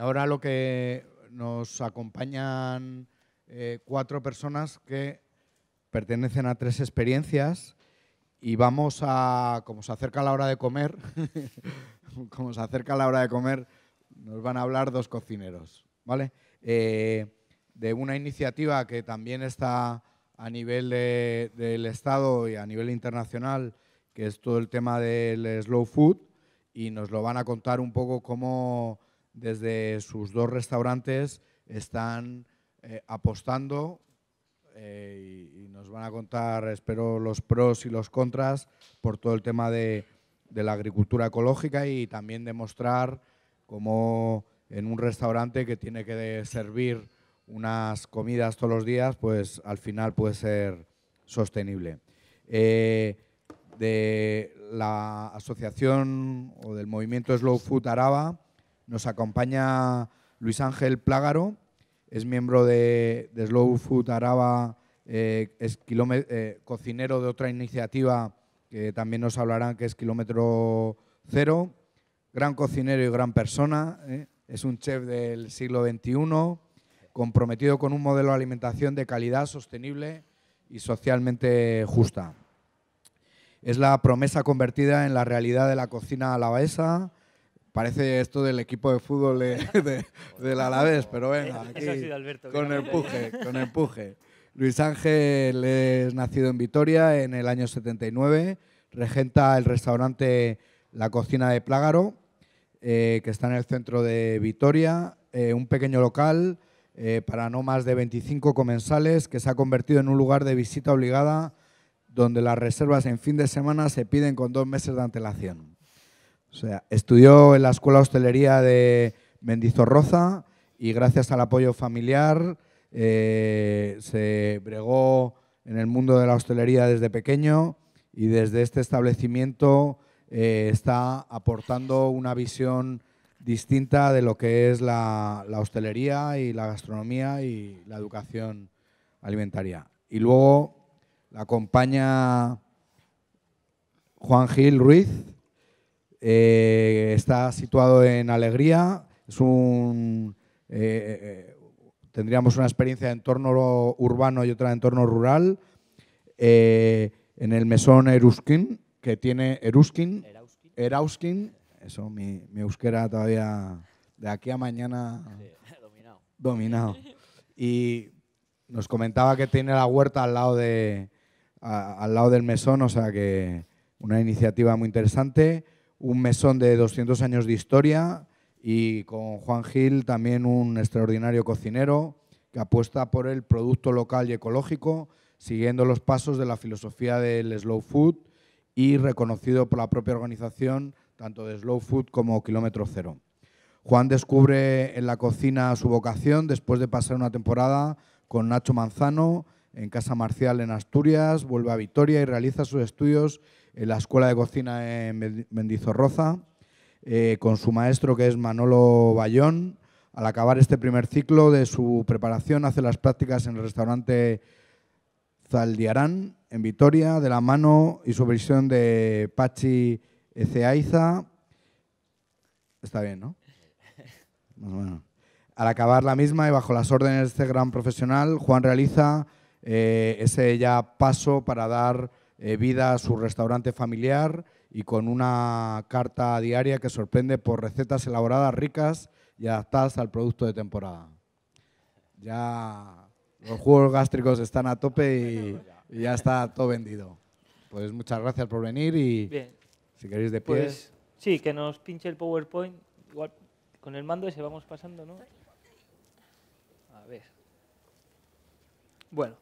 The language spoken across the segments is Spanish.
ahora lo que nos acompañan eh, cuatro personas que pertenecen a tres experiencias y vamos a, como se acerca la hora de comer, como se acerca la hora de comer, nos van a hablar dos cocineros, ¿vale? Eh, de una iniciativa que también está a nivel del Estado y a nivel internacional, que es todo el tema del slow food, y nos lo van a contar un poco cómo desde sus dos restaurantes están eh, apostando eh, y, nos van a contar, espero, los pros y los contras por todo el tema de, la agricultura ecológica y también demostrar cómo en un restaurante que tiene que servir unas comidas todos los días, pues al final puede ser sostenible. Eh, de la asociación o del movimiento Slow Food Araba, nos acompaña Luis Ángel Plágaro, es miembro de, Slow Food Araba, eh, es eh, cocinero de otra iniciativa que también nos hablarán, que es Kilómetro Cero. Gran cocinero y gran persona, eh. es un chef del siglo XXI, comprometido con un modelo de alimentación de calidad sostenible y socialmente justa. Es la promesa convertida en la realidad de la cocina alabaesa Parece esto del equipo de fútbol de, del Alavés, pero venga, aquí, con empuje, con empuje. Luis Ángel es nacido en Vitoria en el año 79, regenta el restaurante La Cocina de Plágaro, eh, que está en el centro de Vitoria, eh, un pequeño local eh, para no más de 25 comensales que se ha convertido en un lugar de visita obligada donde las reservas en fin de semana se piden con dos meses de antelación estudió en la Escuela de Hostelería de Mendizorroza y gracias al apoyo familiar eh, se bregó en el mundo de la hostelería desde pequeño y desde este establecimiento eh, está aportando una visión distinta de lo que es la, la, hostelería y la gastronomía y la educación alimentaria. Y luego la acompaña Juan Gil Ruiz, eh, está situado en Alegría, es un, eh, eh, tendríamos una experiencia de entorno urbano y otra de entorno rural. en el mesón Eruskin, que tiene Eruskin, Erauskin, eso, mi, euskera todavía de aquí a mañana dominado. dominado. Y nos comentaba que tiene la huerta al lado, de, al lado del mesón, o sea que una iniciativa muy interesante un mesón de 200 años de historia y con Juan Gil también un extraordinario cocinero que apuesta por el producto local y ecológico, siguiendo los pasos de la filosofía del slow food y reconocido por la propia organización tanto de slow food como kilómetro cero. Juan descubre en la cocina su vocación después de pasar una temporada con Nacho Manzano en Casa Marcial en Asturias, vuelve a Vitoria y realiza sus estudios en la Escuela de Cocina en Mendizorroza, eh, con su maestro que es Manolo Bayón. Al acabar este primer ciclo de su preparación, hace las prácticas en el restaurante Zaldiarán, en Vitoria, de la mano y su visión de Pachi Eceaiza. Está bien, ¿no? Al acabar la misma y bajo las órdenes de este gran profesional, Juan realiza eh, ese ya paso para dar eh, vida a su restaurante familiar y con una carta diaria que sorprende por recetas elaboradas ricas y adaptadas al producto de temporada. Ya los juegos gástricos están a tope y, ya está todo vendido. Pues muchas gracias por venir y si queréis de pues, pie. sí, que nos pinche el PowerPoint. Igual con el mando y se vamos pasando, ¿no? A ver. Bueno.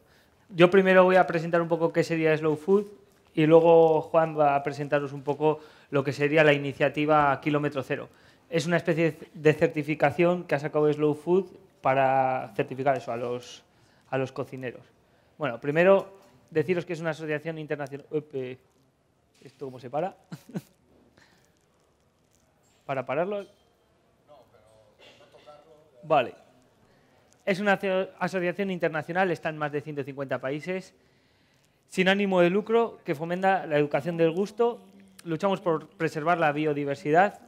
Yo primero voy a presentar un poco qué sería Slow Food y luego Juan va a presentaros un poco lo que sería la iniciativa Kilómetro Cero. Es una especie de certificación que ha sacado Slow Food para certificar eso a los, a los cocineros. Bueno, primero deciros que es una asociación internacional... Eh, ¿Esto cómo se para? ¿Para pararlo? No, pero no Vale. Es una asociación internacional, está en más de 150 países, sin ánimo de lucro, que fomenta la educación del gusto. Luchamos por preservar la biodiversidad,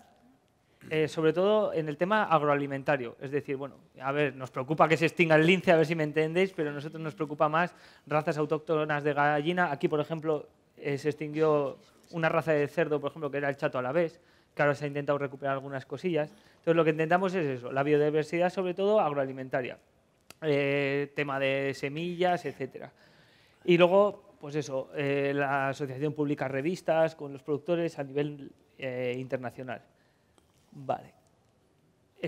eh, sobre todo en el tema agroalimentario. Es decir, bueno, a ver, nos preocupa que se extinga el lince, a ver si me entendéis, pero a nosotros nos preocupa más razas autóctonas de gallina. Aquí, por ejemplo, eh, se extinguió una raza de cerdo, por ejemplo, que era el chato a la vez. Claro, se ha intentado recuperar algunas cosillas. Entonces, lo que intentamos es eso, la biodiversidad, sobre todo agroalimentaria, eh, tema de semillas, etcétera. Y luego, pues eso, eh, la asociación publica revistas con los productores a nivel eh, internacional. Vale.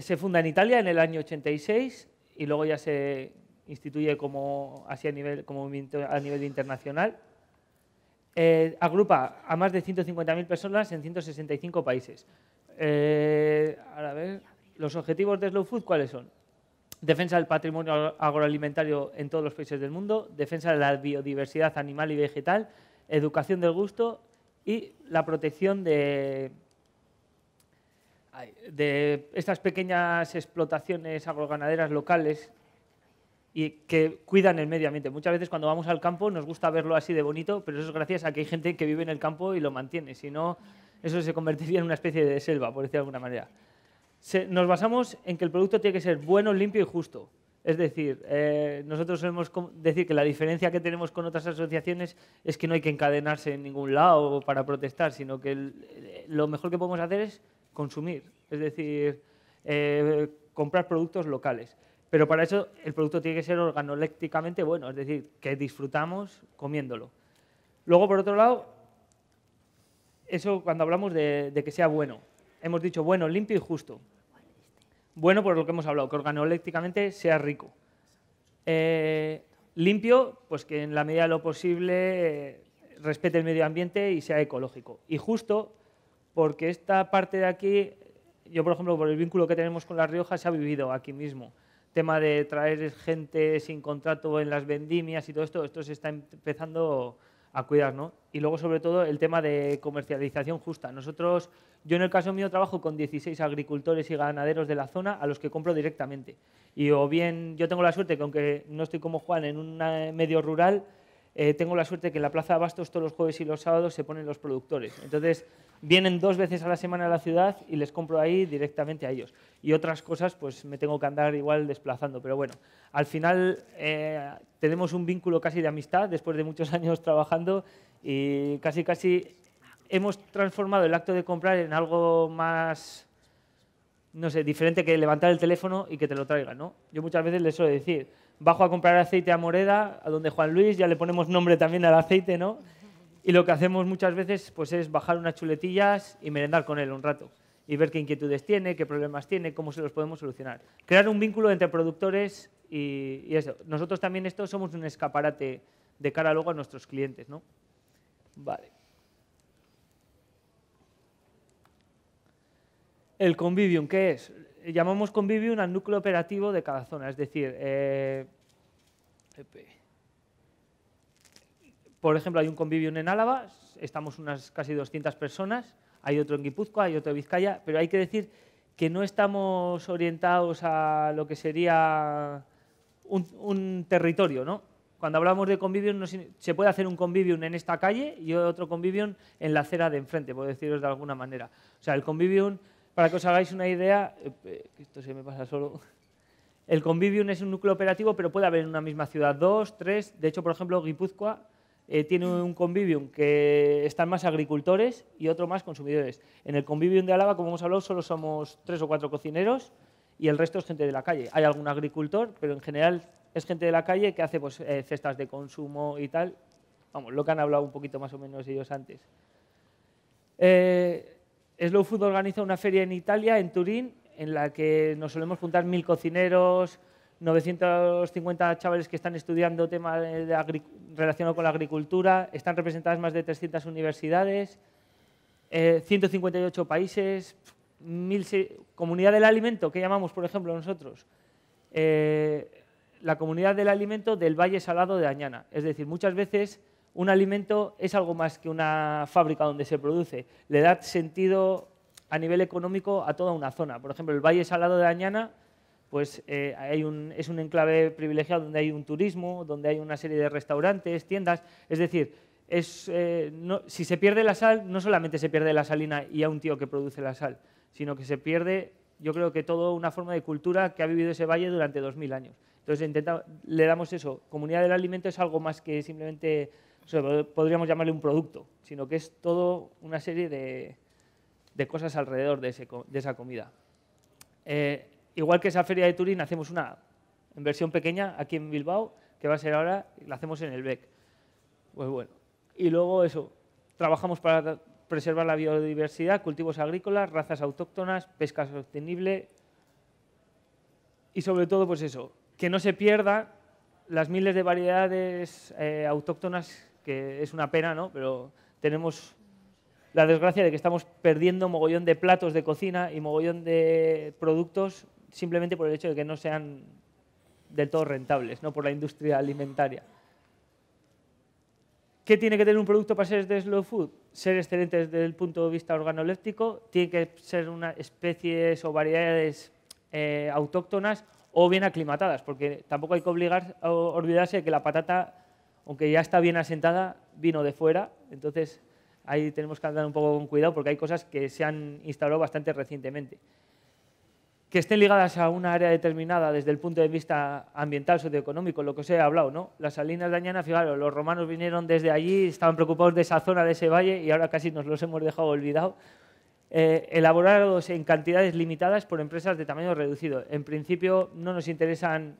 Se funda en Italia en el año 86 y luego ya se instituye como así a nivel, como a nivel internacional. Eh, agrupa a más de 150.000 personas en 165 países. Eh, ver, ¿los objetivos de Slow Food cuáles son? Defensa del patrimonio agroalimentario en todos los países del mundo, defensa de la biodiversidad animal y vegetal, educación del gusto y la protección de, de estas pequeñas explotaciones agroganaderas locales y que cuidan el medio ambiente. Muchas veces cuando vamos al campo nos gusta verlo así de bonito, pero eso es gracias a que hay gente que vive en el campo y lo mantiene. Si no, eso se convertiría en una especie de selva, por decirlo de alguna manera. nos basamos en que el producto tiene que ser bueno, limpio y justo. Es decir, eh, nosotros solemos decir que la diferencia que tenemos con otras asociaciones es que no hay que encadenarse en ningún lado para protestar, sino que eh, lo mejor que podemos hacer es consumir, es decir, eh, comprar productos locales. Pero para eso el producto tiene que ser organolépticamente bueno, es decir, que disfrutamos comiéndolo. Luego, por otro lado, eso cuando hablamos de, que sea bueno. Hemos dicho bueno, limpio y justo. Bueno por lo que hemos hablado, que organolécticamente sea rico. Eh, limpio, pues que en la medida de lo posible eh, respete el medio ambiente y sea ecológico. Y justo, porque esta parte de aquí, yo por ejemplo, por el vínculo que tenemos con La Rioja, se ha vivido aquí mismo tema de traer gente sin contrato en las vendimias y todo esto, esto se está empezando a cuidar, ¿no? Y luego, sobre todo, el tema de comercialización justa. Nosotros, yo en el caso mío trabajo con 16 agricultores y ganaderos de la zona a los que compro directamente. Y o bien yo tengo la suerte que aunque no estoy como Juan en un medio rural, eh, tengo la suerte que en la Plaza de Abastos todos los jueves y los sábados se ponen los productores. Entonces, vienen dos veces a la semana a la ciudad y les compro ahí directamente a ellos. Y otras cosas, pues me tengo que andar igual desplazando. Pero bueno, al final eh, tenemos un vínculo casi de amistad después de muchos años trabajando y casi, casi hemos transformado el acto de comprar en algo más no sé, diferente que levantar el teléfono y que te lo traigan, ¿no? Yo muchas veces les suelo decir, bajo a comprar aceite a Moreda, a donde Juan Luis, ya le ponemos nombre también al aceite, ¿no? Y lo que hacemos muchas veces pues, es bajar unas chuletillas y merendar con él un rato y ver qué inquietudes tiene, qué problemas tiene, cómo se los podemos solucionar. Crear un vínculo entre productores y, eso. Nosotros también esto somos un escaparate de cara luego a nuestros clientes, ¿no? Vale. El convivium, ¿qué es? llamamos convivium al núcleo operativo de cada zona. Es decir, eh, por ejemplo, hay un convivium en Álava, estamos unas casi 200 personas, hay otro en Guipúzcoa, hay otro en Vizcaya, pero hay que decir que no estamos orientados a lo que sería un, territorio, ¿no? Cuando hablamos de convivium, se puede hacer un convivium en esta calle y otro convivium en la acera de enfrente, por deciros de alguna manera. O sea, el convivium para que os hagáis una idea, eh, eh, esto se me pasa solo. El Convivium es un núcleo operativo, pero puede haber en una misma ciudad dos, tres. De hecho, por ejemplo, Guipúzcoa eh, tiene un Convivium que están más agricultores y otro más consumidores. En el Convivium de Álava, como hemos hablado, solo somos tres o cuatro cocineros y el resto es gente de la calle. Hay algún agricultor, pero en general es gente de la calle que hace pues, cestas de consumo y tal. Vamos, lo que han hablado un poquito más o menos ellos antes. Slow Food organiza una feria en Italia, en Turín, en la que nos solemos juntar mil cocineros, 950 chavales que están estudiando temas relacionados con la agricultura, están representadas más de 300 universidades, 158 eh, países, mil comunidad del alimento, que llamamos, por ejemplo, nosotros, eh, la comunidad del alimento del Valle Salado de Añana. Es decir, muchas veces un alimento es algo más que una fábrica donde se produce. Le da sentido a nivel económico a toda una zona. Por ejemplo, el Valle Salado de Añana pues, eh, es un enclave privilegiado donde hay un turismo, donde hay una serie de restaurantes, tiendas. Es decir, eh, si se pierde la sal, no solamente se pierde la salina y a un tío que produce la sal, sino que se pierde, yo creo que toda una forma de cultura que ha vivido ese valle durante 2.000 años. Entonces le damos eso, comunidad del alimento es algo más que simplemente podríamos llamarle un producto, sino que es todo una serie de, cosas alrededor de, esa comida. Eh, igual que esa feria de Turín, hacemos una en versión pequeña aquí en Bilbao, que va a ser ahora, la hacemos en el BEC. Pues bueno. Y luego eso, trabajamos para preservar la biodiversidad, cultivos agrícolas, razas autóctonas, pesca sostenible y sobre todo, pues eso, que no se pierda las miles de variedades eh, autóctonas que es una pena, ¿no? Pero tenemos la desgracia de que estamos perdiendo mogollón de platos de cocina y mogollón de productos simplemente por el hecho de que no sean del todo rentables, no por la industria alimentaria. ¿Qué tiene que tener un producto para ser de slow food? Ser excelente desde el punto de vista organoléptico, tiene que ser una especies o variedades eh, autóctonas o bien aclimatadas, porque tampoco hay que obligar olvidarse de que la patata aunque ya está bien asentada, vino de fuera. Entonces, ahí tenemos que andar un poco con cuidado porque hay cosas que se han instalado bastante recientemente. Que estén ligadas a una área determinada desde el punto de vista ambiental, socioeconómico, lo que os he hablado, ¿no? Las salinas de Añana, fijaros, los romanos vinieron desde allí, estaban preocupados de esa zona, de ese valle, y ahora casi nos los hemos dejado olvidados. Eh, elaborados en cantidades limitadas por empresas de tamaño reducido. En principio no nos interesan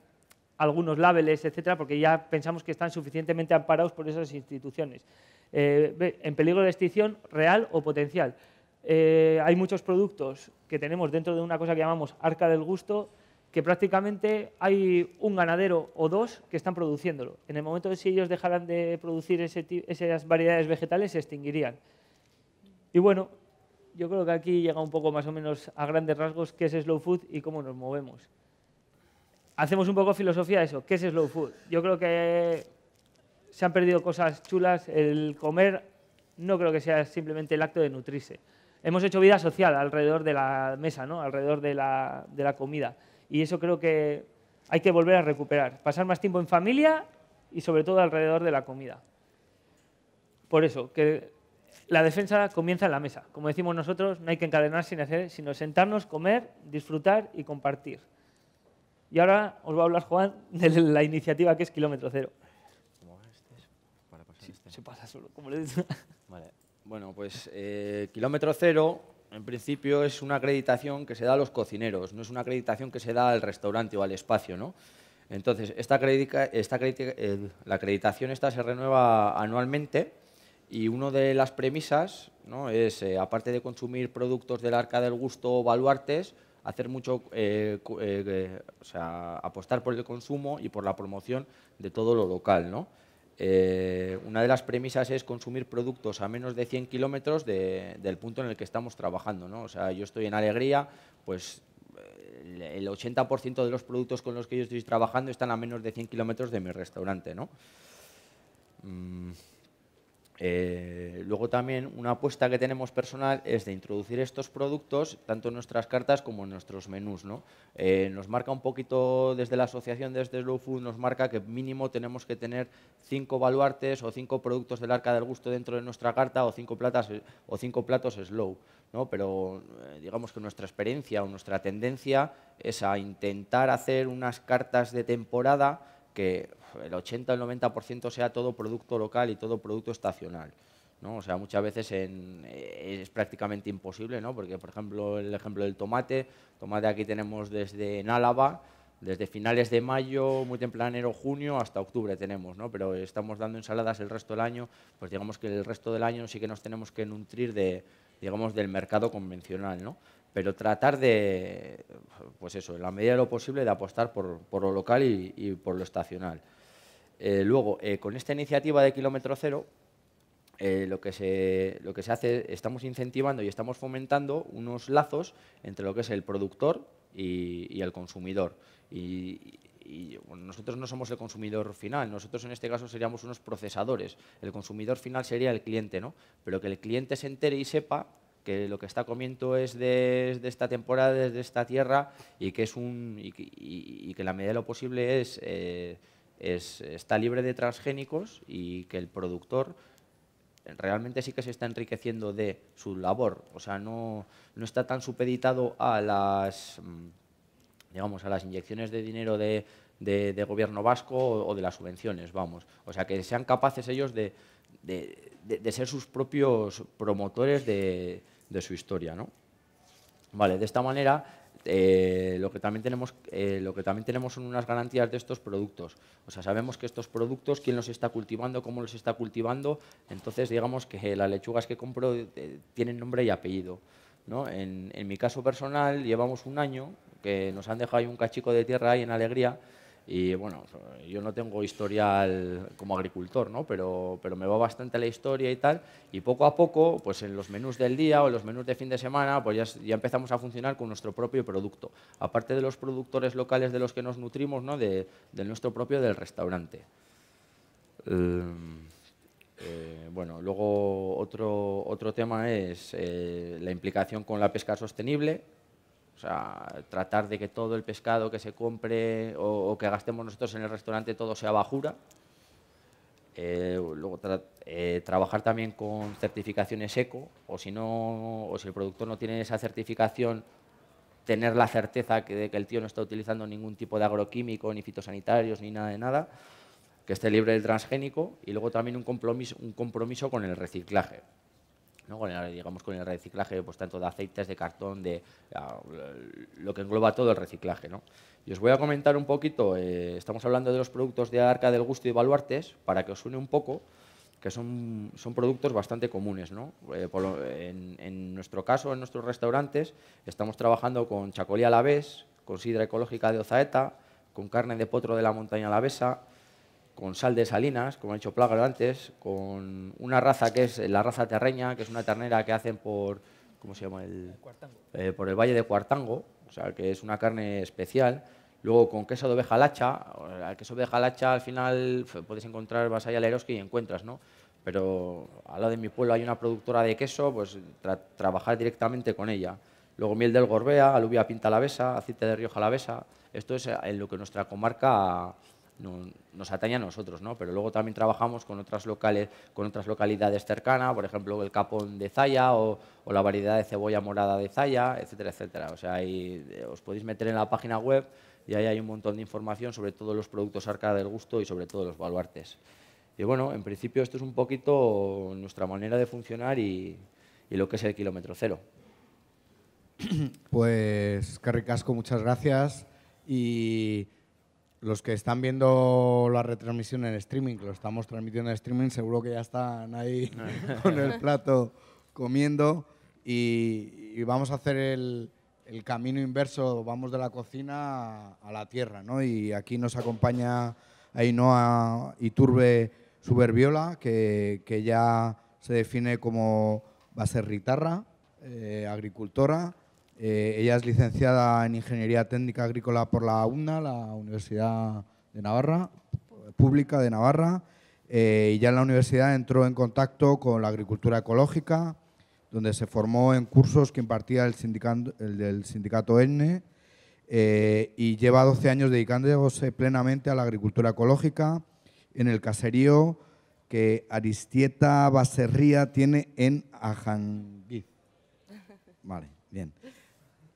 algunos labeles, etcétera, porque ya pensamos que están suficientemente amparados por esas instituciones. Eh, en peligro de extinción real o potencial. Eh, hay muchos productos que tenemos dentro de una cosa que llamamos arca del gusto, que prácticamente hay un ganadero o dos que están produciéndolo. En el momento de si ellos dejaran de producir esas variedades vegetales, se extinguirían. Y bueno, yo creo que aquí llega un poco más o menos a grandes rasgos qué es slow food y cómo nos movemos hacemos un poco filosofía de eso. ¿Qué es slow food? Yo creo que se han perdido cosas chulas. El comer no creo que sea simplemente el acto de nutrirse. Hemos hecho vida social alrededor de la mesa, ¿no? alrededor de la, de la comida. Y eso creo que hay que volver a recuperar. Pasar más tiempo en familia y sobre todo alrededor de la comida. Por eso, que la defensa comienza en la mesa. Como decimos nosotros, no hay que encadenar sin hacer, sino sentarnos, comer, disfrutar y compartir. Y ahora os va a hablar Juan de la iniciativa que es Kilómetro Cero. Este? Este. Se pasa solo, Bueno, pues eh, Kilómetro Cero, en principio, es una acreditación que se da a los cocineros, no es una acreditación que se da al restaurante o al espacio, ¿no? Entonces, esta, eh, la acreditación esta se renueva anualmente y una de las premisas ¿no? es, eh, aparte de consumir productos del arca del gusto o baluartes, hacer mucho, eh, eh, o sea, apostar por el consumo y por la promoción de todo lo local, ¿no? Eh, una de las premisas es consumir productos a menos de 100 kilómetros de, del punto en el que estamos trabajando. ¿no? O sea, yo estoy en Alegría, pues el 80% de los productos con los que yo estoy trabajando están a menos de 100 kilómetros de mi restaurante. ¿no? Mm. Eh, luego también una apuesta que tenemos personal es de introducir estos productos tanto en nuestras cartas como en nuestros menús. ¿no? Eh, nos marca un poquito desde la asociación, desde Slow Food, nos marca que mínimo tenemos que tener cinco baluartes o cinco productos del arca del gusto dentro de nuestra carta o cinco, platas, eh, o cinco platos Slow. ¿no? Pero digamos que nuestra experiencia o nuestra tendencia es a intentar hacer unas cartas de temporada que el 80 o el 90% sea todo producto local y todo producto estacional. ¿no? O sea, muchas veces eh, es prácticamente imposible, ¿no? porque por ejemplo el ejemplo del tomate, tomate aquí tenemos desde en Álava, desde finales de mayo, muy temprano enero, junio, hasta octubre tenemos, ¿no? pero estamos dando ensaladas el resto del año, pues digamos que el resto del año sí que nos tenemos que nutrir de, digamos, del mercado convencional. ¿no? pero tratar de, pues eso, en la medida de lo posible, de apostar por, lo local y, por lo estacional. Eh, luego, eh, con esta iniciativa de kilómetro cero, eh, lo, que se, lo que se hace, estamos incentivando y estamos fomentando unos lazos entre lo que es el productor y, el consumidor. Y, nosotros no somos el consumidor final, nosotros en este caso seríamos unos procesadores. El consumidor final sería el cliente, ¿no? Pero que el cliente se entere y sepa que lo que está comiendo es de, esta temporada, desde esta tierra, y que, es un, y, que la medida de lo posible eh, es, está libre de transgénicos y que el productor realmente sí que se está enriqueciendo de su labor. O sea, no, no está tan supeditado a las, mm, digamos, a las inyecciones de dinero de, gobierno vasco o, de las subvenciones, vamos. O sea, que sean capaces ellos de, de ser sus propios promotores de, de su historia. ¿no? Vale, de esta manera, eh, lo, que también tenemos, eh, lo que también tenemos son unas garantías de estos productos. O sea, sabemos que estos productos, quién los está cultivando, cómo los está cultivando. Entonces, digamos que las lechugas que compro eh, tienen nombre y apellido. ¿no? En, mi caso personal, llevamos un año que nos han dejado ahí un cachico de tierra ahí en Alegría, y bueno, yo no tengo historial como agricultor, ¿no? pero, me va bastante la historia y tal. Y poco a poco, pues en los menús del día o en los menús de fin de semana, pues ya, empezamos a funcionar con nuestro propio producto. Aparte de los productores locales de los que nos nutrimos, ¿no? de, nuestro propio del restaurante. Eh, eh, bueno, luego otro, otro tema es eh, la implicación con la pesca sostenible, sea, tratar de que todo el pescado que se compre o, que gastemos nosotros en el restaurante todo sea bajura. Eh, luego eh, trabajar también con certificaciones eco o si no o si el productor no tiene esa certificación tener la certeza de que el tío no está utilizando ningún tipo de agroquímico ni fitosanitarios ni nada de nada que esté libre del transgénico y luego también un compromiso con el reciclaje ¿no? con el, digamos con el reciclaje pues tanto de aceites, de cartón, de ah, lo que engloba todo el reciclaje. ¿no? Y os voy a comentar un poquito, eh, estamos hablando de los productos de Arca del Gusto y Baluartes, para que os une un poco, que son, son productos bastante comunes. Eh, en, nuestro caso, en nuestros restaurantes, estamos trabajando con chacolí vez, con sidra ecológica de Ozaeta, con carne de potro de la montaña alavesa, con sal de salinas, como ha dicho Plagaro antes, con una raza que es la raza terreña, que es una ternera que hacen por, ¿cómo se llama? El, eh, por el Valle de Cuartango, o sea, que es una carne especial. Luego con queso de oveja lacha, el eh, queso de oveja lacha al final puedes encontrar, vas allá al Eroski y encuentras, ¿no? Pero al lado de mi pueblo hay una productora de queso, pues trabajar directamente con ella. Luego miel del Gorbea, alubia pinta alavesa, aceite de río jalavesa. Esto es eh, en lo que nuestra comarca no, nos atañe a nosotros, ¿no? Pero luego también trabajamos con otras, locales, con otras localidades cercanas, por ejemplo, el capón de Zaya o, la variedad de cebolla morada de Zaya, etcétera, etcétera. O sea, ahí, eh, os podéis meter en la página web y ahí hay un montón de información sobre todos los productos arca del gusto y sobre todo los baluartes. Y bueno, en principio esto es un poquito nuestra manera de funcionar y, y lo que es el kilómetro cero. Pues Carricasco, muchas gracias. Y los que están viendo la retransmisión en streaming, que lo estamos transmitiendo en streaming, seguro que ya están ahí con el plato comiendo. Y, vamos a hacer el, camino inverso, vamos de la cocina a, la tierra, ¿no? Y aquí nos acompaña Ainhoa Iturbe Superviola que, que ya se define como va a ser ritarra, eh, agricultora, eh, ella es licenciada en Ingeniería Técnica Agrícola por la UNA, la Universidad de Navarra, Pública de Navarra, eh, y ya en la universidad entró en contacto con la agricultura ecológica, donde se formó en cursos que impartía el sindicato, del sindicato ENE, eh, y lleva 12 años dedicándose plenamente a la agricultura ecológica en el caserío que Aristieta Baserría tiene en Ajanguiz. Vale, bien.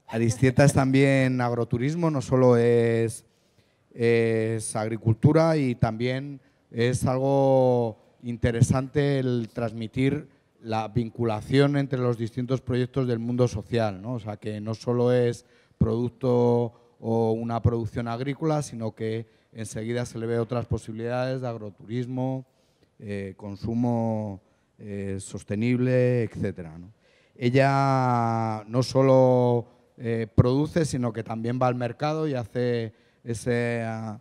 Aristieta es también agroturismo, no solo es, agricultura y también es algo interesante el transmitir la vinculación entre los distintos proyectos del mundo social, O sea, que no solo es producto o una producción agrícola, sino que enseguida se le ve otras posibilidades de agroturismo, eh, consumo eh, sostenible, etc. Ella no solo eh, produce, sino que también va al mercado y hace ese, ah,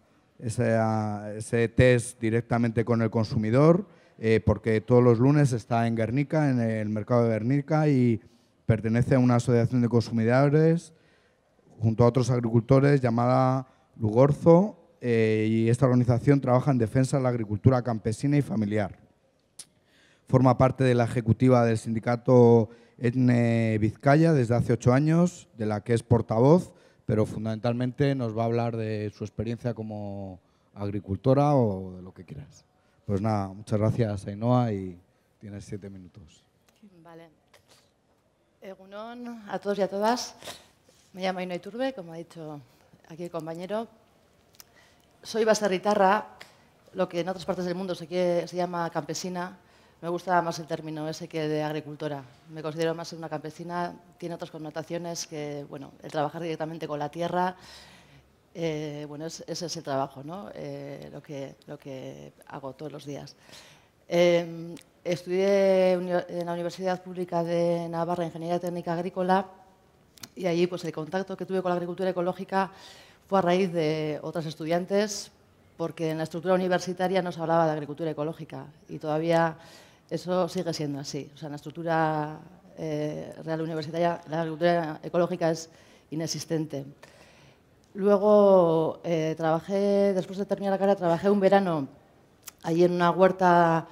ah, test directamente con el consumidor, eh, porque todos los lunes está en Guernica, en el mercado de Guernica, y pertenece a una asociación de consumidores junto a otros agricultores llamada Lugorzo, eh, y esta organización trabaja en defensa de la agricultura campesina y familiar forma parte de la ejecutiva del sindicato Etne Vizcaya desde hace ocho años, de la que es portavoz, pero fundamentalmente nos va a hablar de su experiencia como agricultora o de lo que quieras. Pues nada, muchas gracias Ainhoa y tienes siete minutos. Vale. Egunon a todos y a todas. Me llamo Ainhoa Iturbe, como ha dicho aquí el compañero. Soy baserritarra, lo que en otras partes del mundo se, se llama campesina, me gustaba más el término ese que de agricultora. Me considero más una campesina, tiene otras connotaciones que, bueno, el trabajar directamente con la tierra, eh, bueno, es, ese es el trabajo, ¿no? Eh, lo, que, lo que hago todos los días. Em, estudié en la Universidad Pública de Navarra Ingeniería Técnica Agrícola y allí pues, el contacto que tuve con la agricultura ecológica fue a raíz de otras estudiantes porque en la estructura universitaria no se hablaba de agricultura ecológica y todavía eso sigue siendo así. O sea, en la estructura eh, real universitaria, la agricultura ecológica es inexistente. Luego eh, trabajé, después de terminar la carrera, trabajé un verano allí en una huerta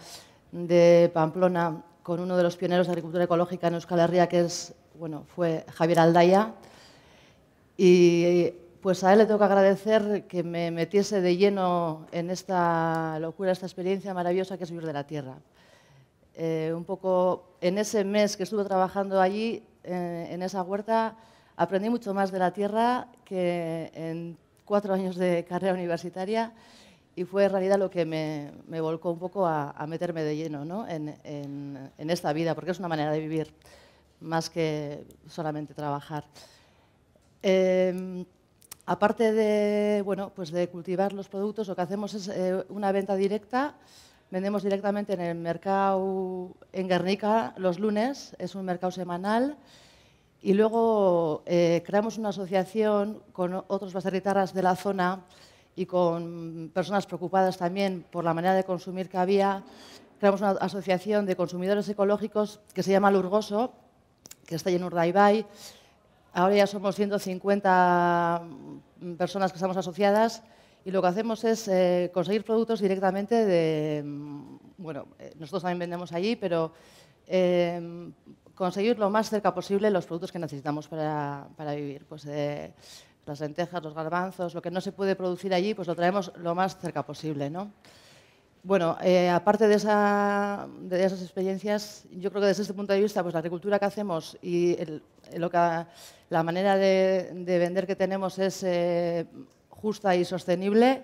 de Pamplona con uno de los pioneros de agricultura ecológica en Euskal Herria, que es, bueno, fue Javier Aldaya. Y pues a él le tengo que agradecer que me metiese de lleno en esta locura, esta experiencia maravillosa que es vivir de la tierra. Eh, un poco en ese mes que estuve trabajando allí, eh, en esa huerta, aprendí mucho más de la tierra que en cuatro años de carrera universitaria y fue en realidad lo que me, volcó un poco a, meterme de lleno ¿no? en, esta vida, porque es una manera de vivir más que solamente trabajar. Em, aparte de, bueno, pues de cultivar los productos, lo que hacemos es eh, una venta directa Vendemos directamente en el mercado en Guernica los lunes, es un mercado semanal. Y luego eh, creamos una asociación con otros baserritarras de la zona y con personas preocupadas también por la manera de consumir que había. Creamos una asociación de consumidores ecológicos que se llama Lurgoso, que está en Urdaibai. Ahora ya somos 150 mm, personas que estamos asociadas y lo que hacemos es eh, conseguir productos directamente de, mm, bueno, eh, nosotros también vendemos allí, pero eh, conseguir lo más cerca posible los productos que necesitamos para, vivir. Pues las lentejas, los garbanzos, lo que no se puede producir allí, pues lo traemos lo más cerca posible, ¿no? Bueno, aparte de, de, esas experiencias, yo creo que desde este punto de vista, pues la agricultura que hacemos y lo la manera de, de, vender que tenemos es justa y sostenible,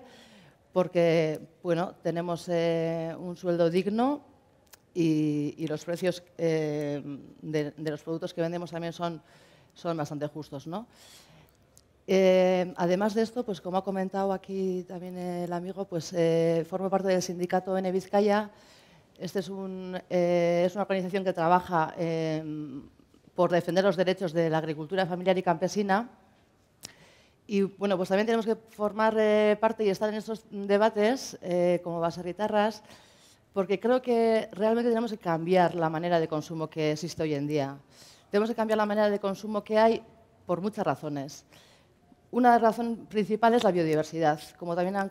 porque bueno, tenemos eh, un sueldo digno y, los precios eh, de, los productos que vendemos también son, son bastante justos. Eh, además de esto, pues como ha comentado aquí también el amigo, pues formo parte del sindicato N Vizcaya. Este es, es una organización que trabaja por defender los derechos de la agricultura familiar y campesina y bueno, pues también tenemos que formar eh, parte y estar en estos debates eh, como Guitarras, porque creo que realmente tenemos que cambiar la manera de consumo que existe hoy en día. Tenemos que cambiar la manera de consumo que hay por muchas razones. Una razón principal es la biodiversidad. Como también han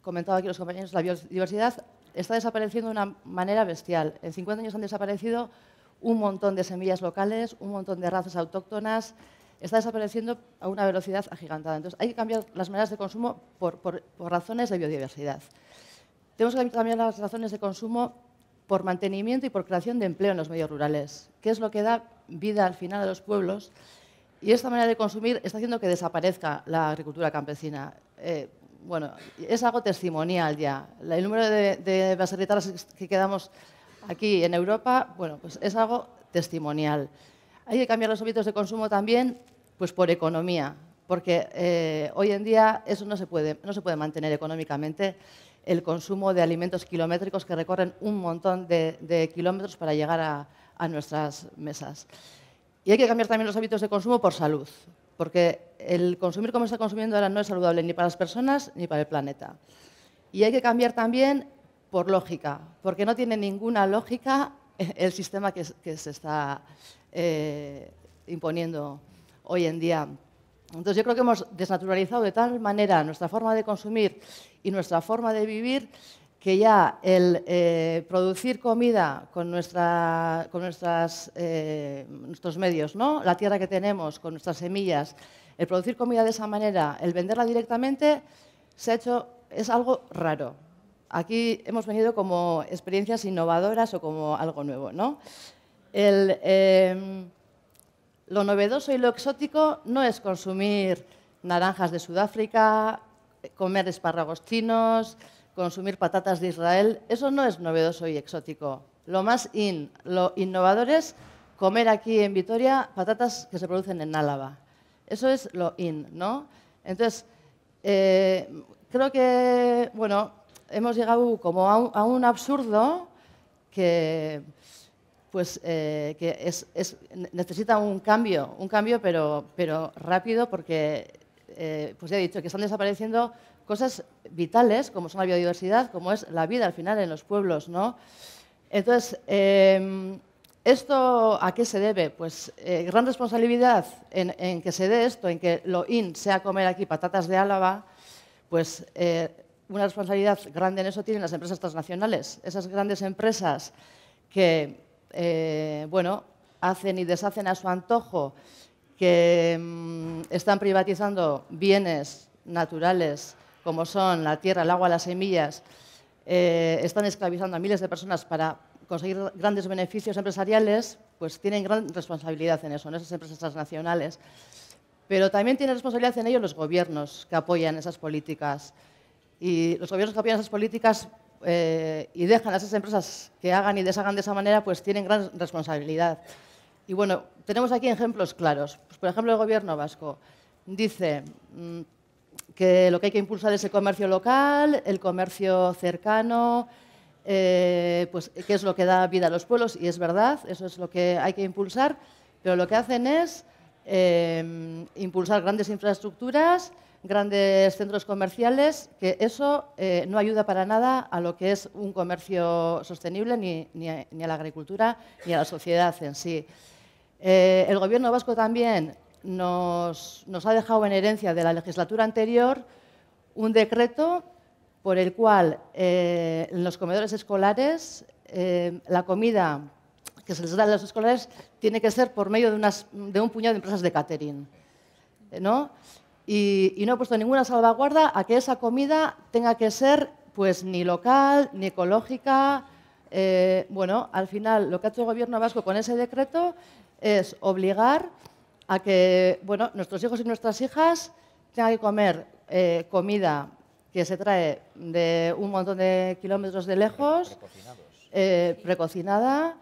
comentado aquí los compañeros, la biodiversidad está desapareciendo de una manera bestial. En 50 años han desaparecido un montón de semillas locales, un montón de razas autóctonas, está desapareciendo a una velocidad agigantada. Entonces, hay que cambiar las maneras de consumo por, razones de biodiversidad. Tenemos que cambiar las razones de consumo por mantenimiento y por creación de empleo en los medios rurales, que es lo que da vida al final a los pueblos. Y esta manera de consumir está haciendo que desaparezca la agricultura campesina. Eh, bueno, es algo testimonial ya. El número de, de que quedamos aquí en Europa, bueno, pues es algo testimonial. Hay que cambiar los hábitos de consumo también pues por economía, porque eh, hoy en día eso no se puede, no se puede mantener económicamente el consumo de alimentos kilométricos que recorren un montón de, kilómetros para llegar a, nuestras mesas. Y hay que cambiar también los hábitos de consumo por salud, porque el consumir como está consumiendo ahora no es saludable ni para las personas ni para el planeta. Y hay que cambiar también por lógica, porque no tiene ninguna lógica el sistema que se está eh, imponiendo hoy en día. Entonces yo creo que hemos desnaturalizado de tal manera nuestra forma de consumir y nuestra forma de vivir que ya el eh, producir comida con, con eh, nuestros medios, ¿no? la tierra que tenemos, con nuestras semillas, el producir comida de esa manera, el venderla directamente, se ha hecho, es algo raro. Aquí hemos venido como experiencias innovadoras o como algo nuevo. ¿no? Em, lo novedoso y lo exótico no es consumir naranjas de Sudáfrica, comer espárragos chinos, consumir patatas de Israel. Eso no es novedoso y exótico. Lo más in, lo innovador es comer aquí en Vitoria patatas que se producen en Álava. Eso es lo in, ¿no? Entonces, eh, creo que, bueno, hemos llegado como a un absurdo que pues eh, que es, necesita un cambio, un cambio pero, pero rápido porque, eh, pues ya he dicho, que están desapareciendo cosas vitales como son la biodiversidad, como es la vida al final en los pueblos, ¿no? Entonces, em, ¿esto a qué se debe? Pues eh, gran responsabilidad en, en, que se dé esto, en que lo in sea comer aquí patatas de Álava, pues una responsabilidad grande en eso tienen las empresas transnacionales, esas grandes empresas que eh, bueno, hacen y deshacen a su antojo, que mm, están privatizando bienes naturales como son la tierra, el agua, las semillas, eh, están esclavizando a miles de personas para conseguir grandes beneficios empresariales, pues tienen gran responsabilidad en eso, en esas empresas transnacionales. Pero también tienen responsabilidad en ello los gobiernos que apoyan esas políticas. Y los gobiernos que apoyan esas políticas eh, y dejan a esas empresas que hagan y deshagan de esa manera, pues tienen gran responsabilidad. Y bueno, tenemos aquí ejemplos claros. Pues, por ejemplo, el gobierno vasco dice mm, que lo que hay que impulsar es el comercio local, el comercio cercano, eh, pues, que es lo que da vida a los pueblos, y es verdad, eso es lo que hay que impulsar, pero lo que hacen es eh, impulsar grandes infraestructuras, grandes centros comerciales, que eso eh, no ayuda para nada a lo que es un comercio sostenible, ni, a, la agricultura, ni a la sociedad en sí. Eh, el Gobierno vasco también nos, ha dejado en herencia de la legislatura anterior un decreto por el cual eh, en los comedores escolares la comida que se les da a los escolares tiene que ser por medio de, unas, de un puñado de empresas de catering. ¿no? y, no he puesto ninguna salvaguarda a que esa comida tenga que ser pues ni local, ni ecológica. Eh, bueno, al final lo que ha hecho el gobierno vasco con ese decreto es obligar a que bueno, nuestros hijos y nuestras hijas tengan que comer eh, comida que se trae de un montón de kilómetros de lejos, eh, precocinada,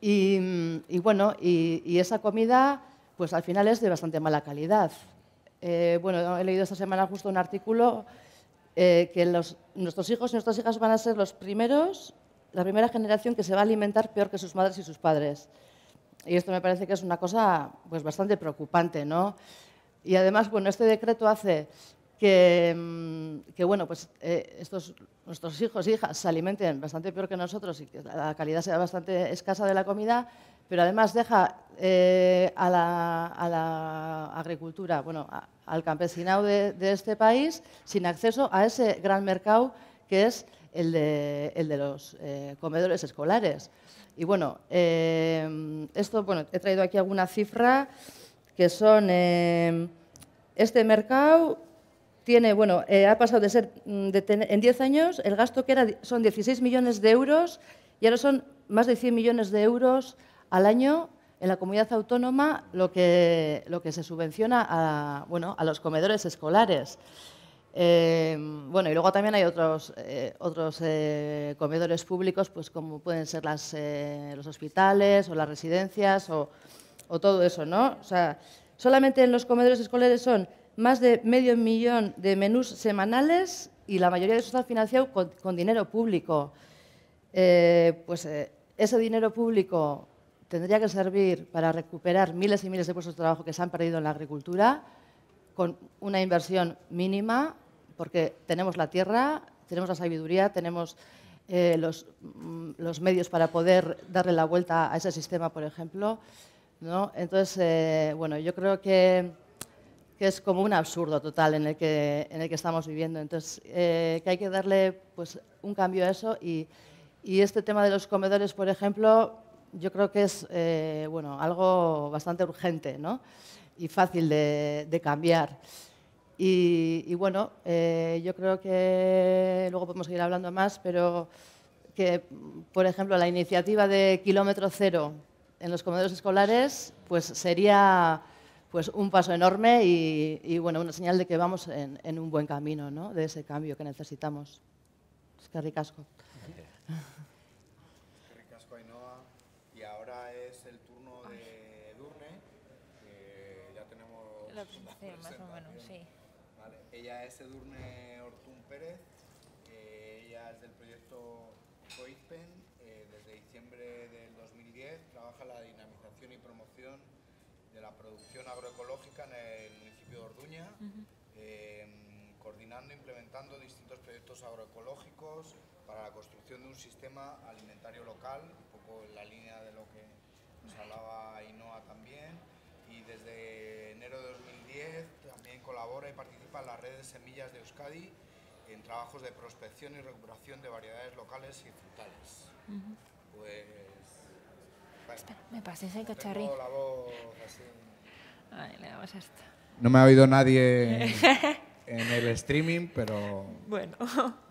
y, bueno, y, esa comida pues al final es de bastante mala calidad. Eh, bueno, he leído esta semana justo un artículo eh, que nuestros hijos y nuestras hijas van a ser los primeros, la primera generación que se va a alimentar peor que sus madres y sus padres. Y esto me parece que es una cosa pues, bastante preocupante, ¿no? Y además, bueno, este decreto hace que, mm, bueno, pues eh, nuestros hijos y e hijas se alimenten bastante peor que nosotros y que la calidad sea bastante escasa de la comida, pero además deja eh, a, la, agricultura, bueno, al campesinado de, este país sin acceso a ese gran mercado que es el de, los eh, comedores escolares. Y bueno, eh, esto, bueno, he traído aquí alguna cifra que son, este mercado tiene, bueno, ha pasado de ser, mm, en 10 años, el gasto que era son 16 millones de euros y ahora son más de 100 millones de euros al año en la comunidad autónoma lo que, lo que se subvenciona a, bueno, a los comedores escolares. Eh, bueno, y luego también hay otros, eh, otros eh, comedores públicos, pues como pueden ser los hospitales o las residencias o, todo eso, ¿no? sea, solamente en los comedores escolares son más de medio millón de menús semanales y la mayoría de eso está financiado con, dinero público. pues ese dinero público tendría que servir para recuperar miles y miles de puestos de trabajo que se han perdido en la agricultura con una inversión mínima, porque tenemos la tierra, tenemos la sabiduría, tenemos eh, mm, los, medios para poder darle la vuelta a ese sistema, por ejemplo. Entonces, eh, bueno, yo creo que, es como un absurdo total en el que, estamos viviendo. Entonces, eh, que hay que darle pues, un cambio a eso y este tema de los comedores, por ejemplo, yo creo que es eh, bueno, algo bastante urgente ¿no? y fácil de, cambiar. Y, bueno, eh, yo creo que luego podemos seguir hablando más, pero que, por ejemplo, la iniciativa de kilómetro cero en los comedores escolares, pues sería pues un paso enorme y, bueno, una señal de que vamos en, un buen camino, ¿no? De ese cambio que necesitamos. Es que ricasco. más o menos, sí. Ella es Edurne Ortún Pérez, eh, ella es del proyecto COIPEN, eh, desde diciembre del 2010 trabaja la dinamización y promoción de la producción agroecológica en el municipio de Orduña, em, coordinando e implementando distintos proyectos agroecológicos para la construcción de un sistema alimentario local, un poco en la línea de lo que nos hablaba Inoa también y desde enero de 2010 también colabora y participa en la red de semillas de Euskadi en trabajos de prospección y recuperación de variedades locales y frutales. Pues... me pasé ese cacharrín. le No me ha oído nadie en, el streaming, pero... Bueno.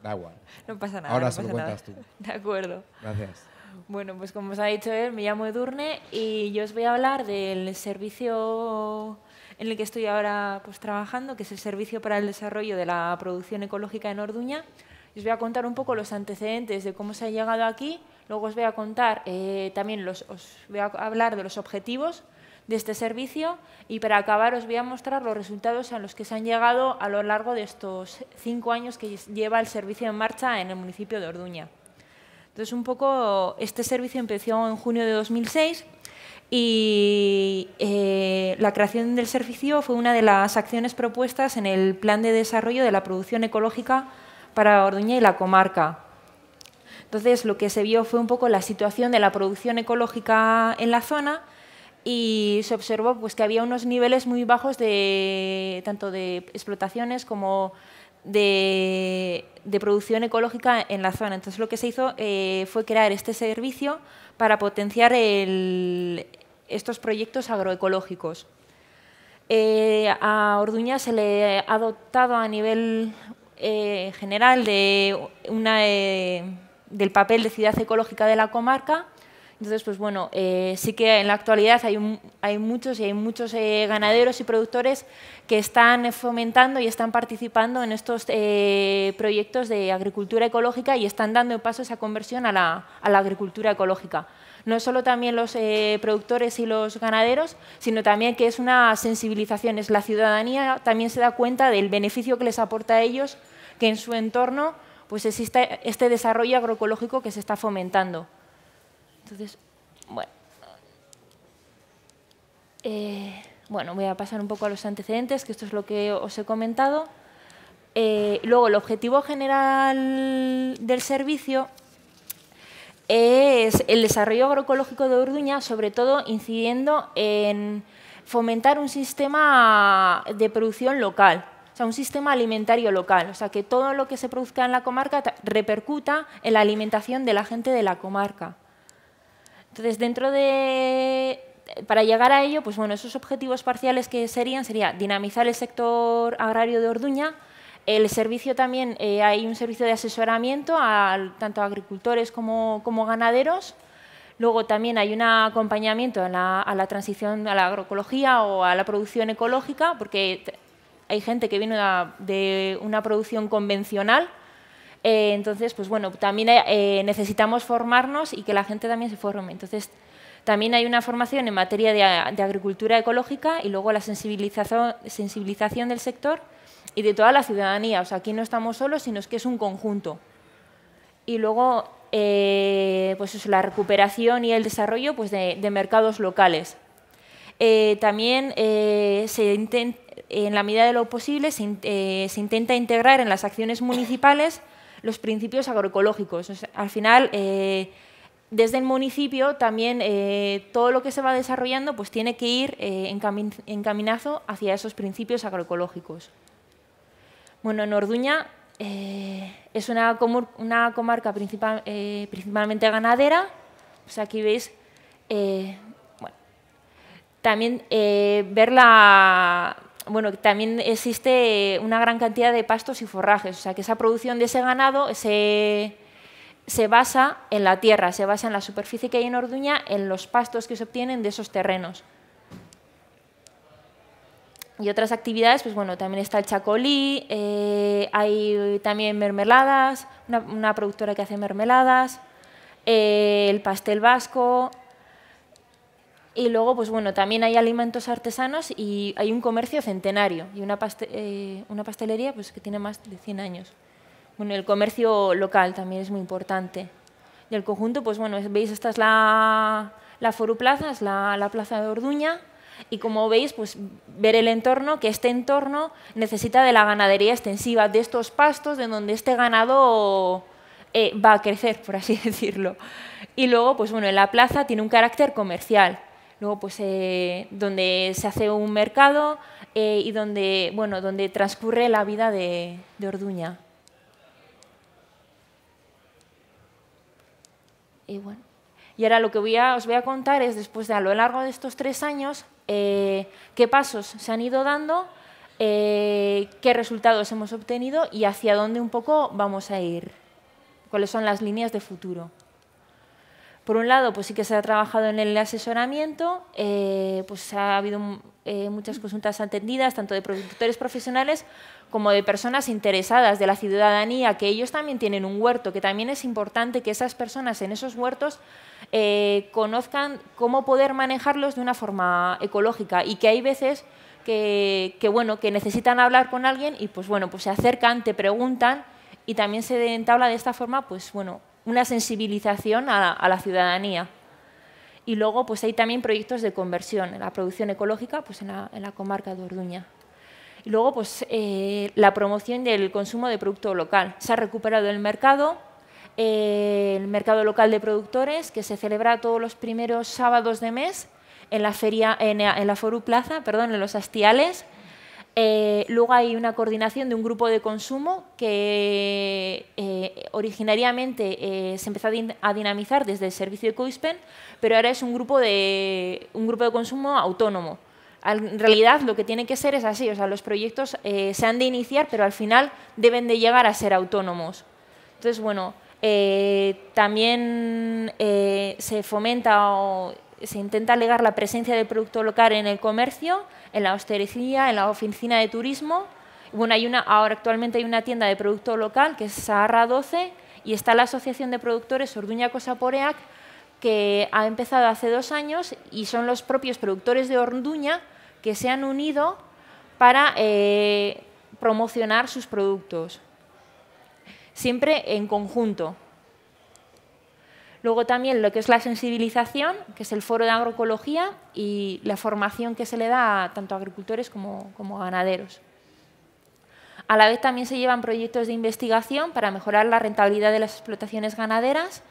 Da igual. No pasa nada. Ahora se lo cuentas tú. De acuerdo. Gracias. Bueno, pues como os ha dicho él, me llamo Edurne y yo os voy a hablar del servicio en el que estoy ahora pues, trabajando, que es el Servicio para el Desarrollo de la Producción Ecológica en Orduña. Os voy a contar un poco los antecedentes de cómo se ha llegado aquí. Luego os voy a contar eh, también, os voy a hablar de los objetivos de este servicio y para acabar os voy a mostrar los resultados a los que se han llegado a lo largo de estos cinco años que lleva el servicio en marcha en el municipio de Orduña. Entonces, un poco, este servicio empezó en junio de 2006 y eh, la creación del servicio fue una de las acciones propuestas en el Plan de Desarrollo de la Producción Ecológica para Orduña y la comarca. Entonces, lo que se vio fue un poco la situación de la producción ecológica en la zona y se observó pues, que había unos niveles muy bajos de, tanto de explotaciones como de, producción ecológica en la zona. Entonces lo que se hizo eh, fue crear este servicio para potenciar estos proyectos agroecológicos. Eh, a Orduña se le ha adoptado a nivel eh, general del papel de ciudad ecológica de la comarca entonces, pues bueno, eh, sí que en la actualidad hay, muchos y hay muchos eh, ganaderos y productores que están fomentando y están participando en estos eh, proyectos de agricultura ecológica y están dando paso a esa conversión a la, a la agricultura ecológica. No solo también los productores y los ganaderos, sino también que es una sensibilización, es la ciudadanía también se da cuenta del beneficio que les aporta a ellos que en su entorno pues existe este desarrollo agroecológico que se está fomentando. Entonces, eh, bueno. voy a pasar un poco a los antecedentes, que esto es lo que os he comentado. Eh, luego, el objetivo general del servicio es el desarrollo agroecológico de Orduña, sobre todo incidiendo en fomentar un sistema de producción local, o sea, un sistema alimentario local, o sea, que todo lo que se produzca en la comarca repercuta en la alimentación de la gente de la comarca. Entonces, dentro de para llegar a ello, pues bueno, esos objetivos parciales que serían, sería dinamizar el sector agrario de Orduña, el servicio también, eh, hay un servicio de asesoramiento a tanto a agricultores como, ganaderos, luego también hay un acompañamiento a la, transición a la agroecología o a la producción ecológica, porque hay gente que viene de una producción convencional, eh, entonces, pues bueno, también eh, necesitamos formarnos y que la gente también se forme. Entonces, también hay una formación en materia de, agricultura ecológica y luego la sensibilización, del sector y de toda la ciudadanía. O sea, aquí no estamos solos, sino es que es un conjunto. Y luego, eh, pues la recuperación y el desarrollo pues de, mercados locales. también, se en la medida de lo posible, se, se intenta integrar en las acciones municipales los principios agroecológicos. al final, eh, desde el municipio también eh, todo lo que se va desarrollando pues, tiene que ir eh, en caminazo hacia esos principios agroecológicos. Bueno, Norduña es una, una comarca principalmente ganadera. sea, aquí veis también ver la, bueno, también existe una gran cantidad de pastos y forrajes, o sea que esa producción de ese ganado se, basa en la tierra, se basa en la superficie que hay en Orduña, en los pastos que se obtienen de esos terrenos. Y otras actividades, pues bueno, también está el chacolí, eh, hay también mermeladas, una, productora que hace mermeladas, eh, el pastel vasco, y luego, pues bueno, también hay alimentos artesanos y hay un comercio centenario y una, eh, pastelería pues, que tiene más de 100 años. Bueno, el comercio local también es muy importante. Y el conjunto, pues bueno, veis, esta es la, la Plaza, es la, plaza de Orduña. Y como veis, pues ver el entorno, que este entorno necesita de la ganadería extensiva, de estos pastos, de donde este ganado eh, va a crecer, por así decirlo. Y luego, pues bueno, la plaza tiene un carácter comercial luego pues eh, donde se hace un mercado eh, y donde, bueno, donde transcurre la vida de, Orduña. Y bueno, y ahora lo que os voy a contar es, después de a lo largo de estos tres años, eh, qué pasos se han ido dando, qué resultados hemos obtenido y hacia dónde un poco vamos a ir, cuáles son las líneas de futuro. Por un lado, pues sí que se ha trabajado en el asesoramiento, eh, pues ha habido eh, muchas consultas atendidas, tanto de productores profesionales como de personas interesadas de la ciudadanía, que ellos también tienen un huerto, que también es importante que esas personas en esos huertos eh, conozcan cómo poder manejarlos de una forma ecológica y que hay veces que, que, bueno, que necesitan hablar con alguien y pues bueno, pues se acercan, te preguntan y también se entabla de esta forma, pues bueno, una sensibilización a, la ciudadanía. Y luego pues hay también proyectos de conversión, en la producción ecológica pues en la, comarca de Orduña. Y luego pues eh, la promoción del consumo de producto local. Se ha recuperado el mercado, eh, el mercado local de productores que se celebra todos los primeros sábados de mes en la feria en, la Foru Plaza, perdón, en los Astiales eh, luego hay una coordinación de un grupo de consumo que eh, originariamente eh, se empezó a, dinamizar desde el servicio de Coispen, pero ahora es un grupo de, un grupo de consumo autónomo. en realidad lo que tiene que ser es así, o sea, los proyectos se han de iniciar, pero al final deben de llegar a ser autónomos. Entonces, bueno, también se fomenta se intenta alegar la presencia del producto local en el comercio, en la hostelería, en la oficina de turismo. Bueno, hay una, ahora actualmente hay una tienda de producto local que es Sahara 12 y está la Asociación de Productores Orduña Cosa que ha empezado hace dos años y son los propios productores de Orduña que se han unido para eh, promocionar sus productos, siempre en conjunto. Luego también lo que es la sensibilización, que es el foro de agroecología y la formación que se le da a tanto agricultores como, como ganaderos. A la vez también se llevan proyectos de investigación para mejorar la rentabilidad de las explotaciones ganaderas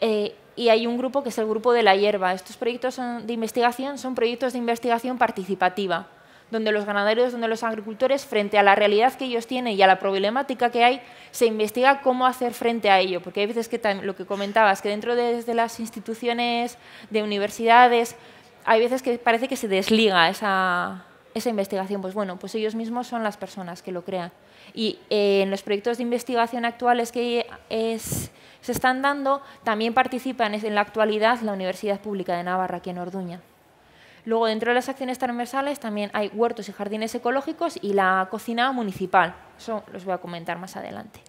eh, y hay un grupo que es el grupo de la hierba. Estos proyectos de investigación son proyectos de investigación participativa donde los ganaderos, donde los agricultores, frente a la realidad que ellos tienen y a la problemática que hay, se investiga cómo hacer frente a ello. Porque hay veces que lo que comentabas, que dentro de, las instituciones, de universidades, hay veces que parece que se desliga esa, investigación. Pues bueno, pues ellos mismos son las personas que lo crean. Y eh, en los proyectos de investigación actuales que eh, se están dando, también participan en la actualidad la Universidad Pública de Navarra, aquí en Orduña. Luego, dentro de las acciones transversales también hay huertos y jardines ecológicos y la cocina municipal. Eso los voy a comentar más adelante.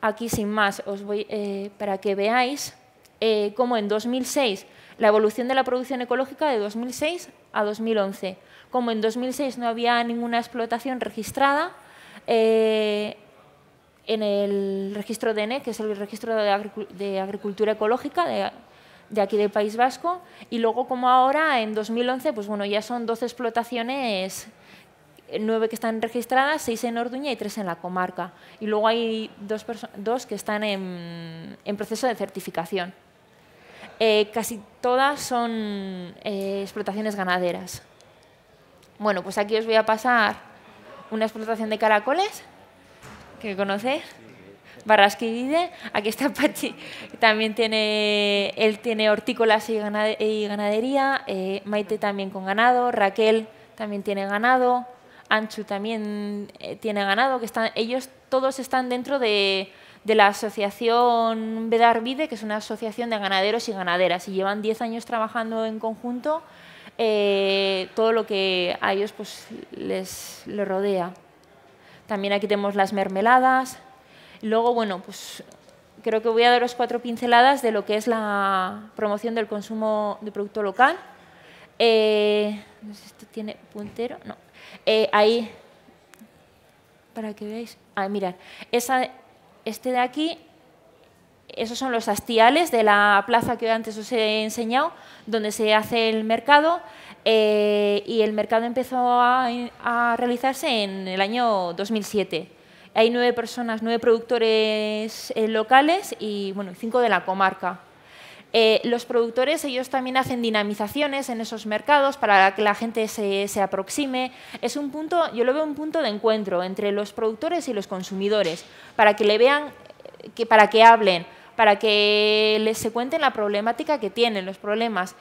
Aquí, sin más, os voy eh, para que veáis eh, cómo en 2006, la evolución de la producción ecológica de 2006 a 2011. Como en 2006 no había ninguna explotación registrada, eh, en el registro ENE, e que es el registro de, Agricultura Ecológica, de de aquí del País Vasco y luego como ahora en 2011 pues bueno ya son 12 explotaciones nueve que están registradas, seis en Orduña y tres en la comarca. Y luego hay dos, que están en, proceso de certificación. Eh, casi todas son eh, explotaciones ganaderas. Bueno, pues aquí os voy a pasar una explotación de caracoles que conocéis. Barrasqui-Vide, Aquí está Pachi, también tiene, él tiene hortícolas y ganadería, eh, Maite también con ganado, Raquel también tiene ganado, Anchu también eh, tiene ganado, que están, ellos todos están dentro de, la asociación Bedarvide, que es una asociación de ganaderos y ganaderas, y llevan 10 años trabajando en conjunto eh, todo lo que a ellos pues, les, les rodea. También aquí tenemos las mermeladas, Luego, bueno, pues creo que voy a daros cuatro pinceladas de lo que es la promoción del consumo de producto local. Eh, no sé si esto tiene puntero, no. Eh, ahí, para que veáis. Ah, mirad, este de aquí, esos son los hastiales de la plaza que antes os he enseñado, donde se hace el mercado. Eh, y el mercado empezó a, a realizarse en el año 2007. Hay nueve personas, nueve productores eh, locales y bueno, cinco de la comarca. Eh, los productores ellos también hacen dinamizaciones en esos mercados para que la gente se, se, aproxime. Es un punto, yo lo veo un punto de encuentro entre los productores y los consumidores, para que le vean, eh, que, para que hablen, para que les se cuenten la problemática que tienen, los problemas,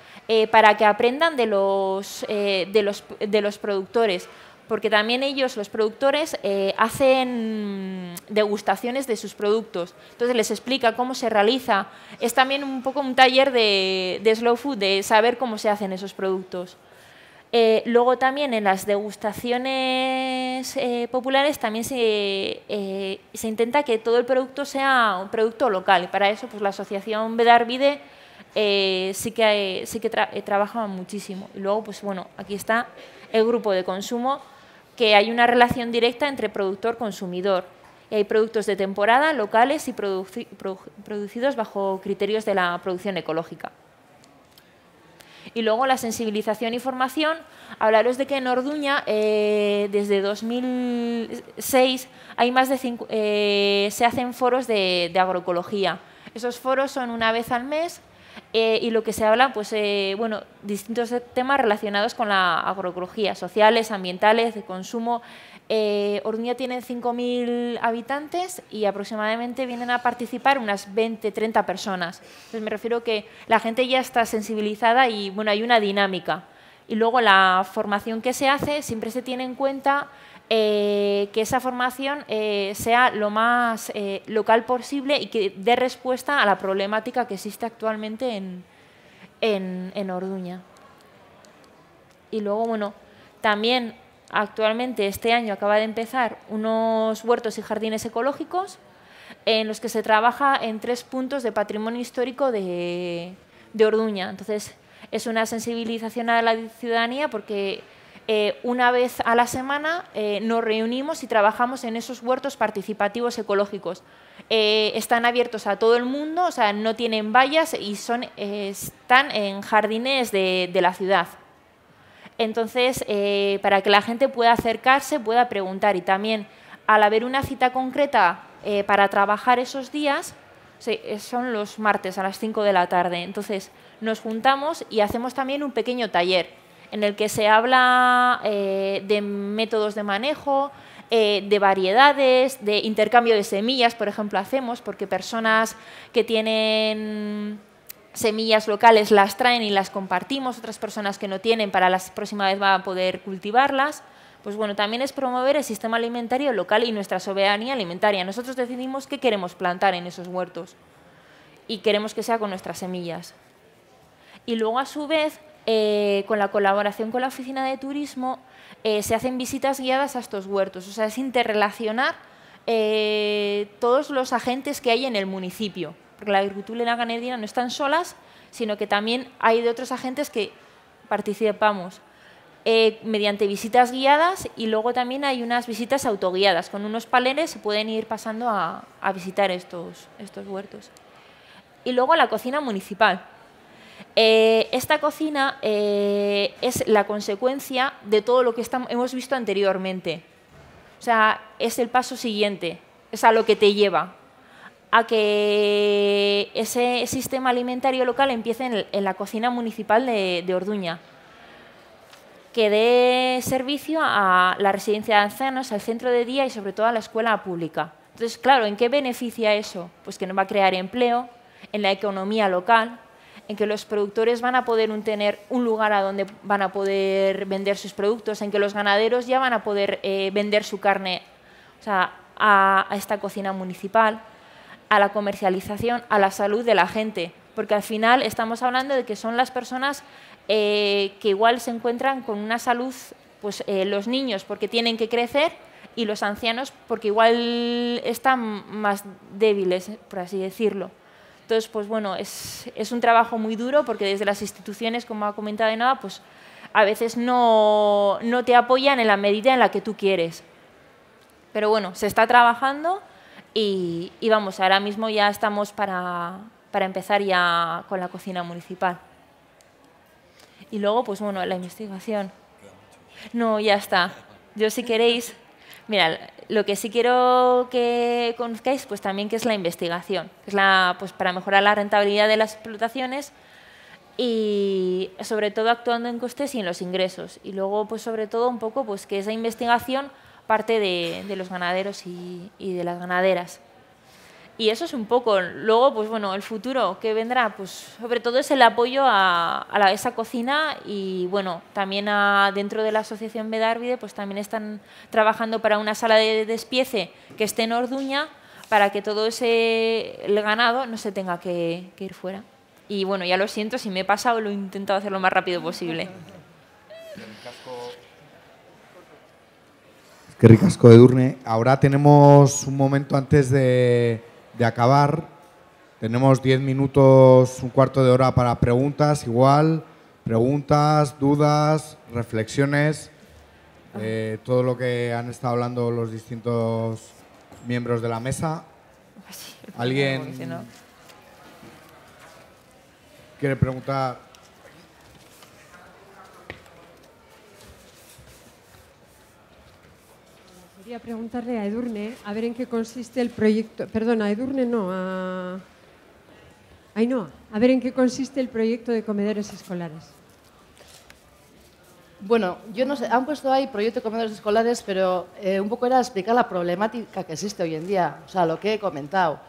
para que aprendan de los, de los, de los productores porque también ellos, los productores, eh, hacen degustaciones de sus productos. Entonces les explica cómo se realiza. Es también un poco un taller de, slow food, de saber cómo se hacen esos productos. Eh, luego también en las degustaciones eh, populares también se, intenta que todo el producto sea un producto local. Y para eso pues, la asociación Bedarvide sí que, sí que trabaja muchísimo. Y luego, pues bueno, aquí está el grupo de consumo que hay una relación directa entre productor-consumidor. Y hay productos de temporada, locales y producidos bajo criterios de la producción ecológica. Y luego la sensibilización y formación. Hablaros de que en Orduña, eh, desde 2006, hay más de cinco, eh, se hacen foros de agroecología. Esos foros son una vez al mes eh, y lo que se habla, pues, eh, bueno, distintos temas relacionados con la agroecología, sociales, ambientales, de consumo. Eh, Orduña tiene 5.000 habitantes y aproximadamente vienen a participar unas 20, 30 personas. Entonces me refiero que la gente ya está sensibilizada y, bueno, hay una dinámica. Y luego la formación que se hace siempre se tiene en cuenta eh, que esa formación eh, sea lo más eh, local posible y que dé respuesta a la problemática que existe actualmente en, Orduña. Y luego, bueno, también actualmente este año acaba de empezar unos huertos y jardines ecológicos en los que se trabaja en tres puntos de patrimonio histórico de Orduña. Entonces, es una sensibilización a la ciudadanía porque eh, una vez a la semana eh, nos reunimos y trabajamos en esos huertos participativos ecológicos. Eh, están abiertos a todo el mundo, o sea, no tienen vallas y están en jardines de, la ciudad. Entonces, para que la gente pueda acercarse, pueda preguntar y también al haber una cita concreta para trabajar esos días, son los martes a las 5 de la tarde. Entonces nos juntamos y hacemos también un pequeño taller en el que se habla eh, de métodos de manejo, eh, de variedades, de intercambio de semillas, por ejemplo, hacemos, porque personas que tienen semillas locales las traen y las compartimos, otras personas que no tienen para la próxima vez van a poder cultivarlas. Pues bueno, también es promover el sistema alimentario local y nuestra soberanía alimentaria. Nosotros decidimos qué queremos plantar en esos huertos y queremos que sea con nuestras semillas. Y luego, a su vez, eh, con la colaboración con la Oficina de Turismo, eh, se hacen visitas guiadas a estos huertos. O sea, es interrelacionar eh, todos los agentes que hay en el municipio. Porque la agricultura y la ganadería no están solas, sino que también hay de otros agentes que participamos. mediante visitas guiadas y luego también hay unas visitas autoguiadas. Con unos paleres se pueden ir pasando a, visitar estos huertos. Y luego la cocina municipal. Eh, esta cocina eh, es la consecuencia de todo lo que hemos visto anteriormente. O sea, es el paso siguiente, es a lo que te lleva a que ese sistema alimentario local empiece en, la cocina municipal de, de, Orduña, que dé servicio a la residencia de ancianos, al centro de día y sobre todo a la escuela pública. Entonces, claro, ¿en qué beneficia eso? Pues que nos va a crear empleo en la economía local, en que los productores van a poder tener un lugar a donde van a poder vender sus productos, en que los ganaderos ya van a poder eh, vender su carne o a, esta cocina municipal, a la comercialización, a la salud de la gente, porque al final estamos hablando de que son las personas eh, que igual se encuentran con una salud, pues eh, los niños porque tienen que crecer y los ancianos porque igual están más débiles, por así decirlo. Entonces, pues bueno, es, un trabajo muy duro porque desde las instituciones, como ha comentado de nada, pues a veces no, te apoyan en la medida en la que tú quieres. Pero bueno, se está trabajando y, vamos, ahora mismo ya estamos para, para empezar ya con la cocina municipal. Y luego, pues bueno, la investigación. No, ya está. Yo si queréis... Mira, lo que sí quiero que conozcáis, pues también que es la investigación, es la, pues para mejorar la rentabilidad de las explotaciones y sobre todo actuando en costes y en los ingresos. Y luego, pues sobre todo un poco, pues que esa investigación parte de, los ganaderos y de las ganaderas. Y eso es un poco. Luego, pues bueno, el futuro que vendrá, pues sobre todo es el apoyo a, a esa cocina y bueno, también dentro de la asociación Bedarvide, pues también están trabajando para una sala de despiece que esté en Orduña para que todo ese el ganado no se tenga que, ir fuera. Y bueno, ya lo siento, si me he pasado lo he intentado hacer lo más rápido posible. Qué ricasco de Durne. Ahora tenemos un momento antes de de acabar. Tenemos 10 minutos, un cuarto de hora para preguntas, igual, preguntas, dudas, reflexiones, eh, todo lo que han estado hablando los distintos miembros de la mesa. ¿Alguien quiere preguntar? preguntarle a Edurne, a ver en qué consiste el proyecto, perdón, a Edurne no, a no a ver en qué consiste el proyecto de comedores escolares. Bueno, yo no sé, han puesto ahí proyecto de comedores escolares, pero eh, un poco era explicar la problemática que existe hoy en día, o sea, lo que he comentado,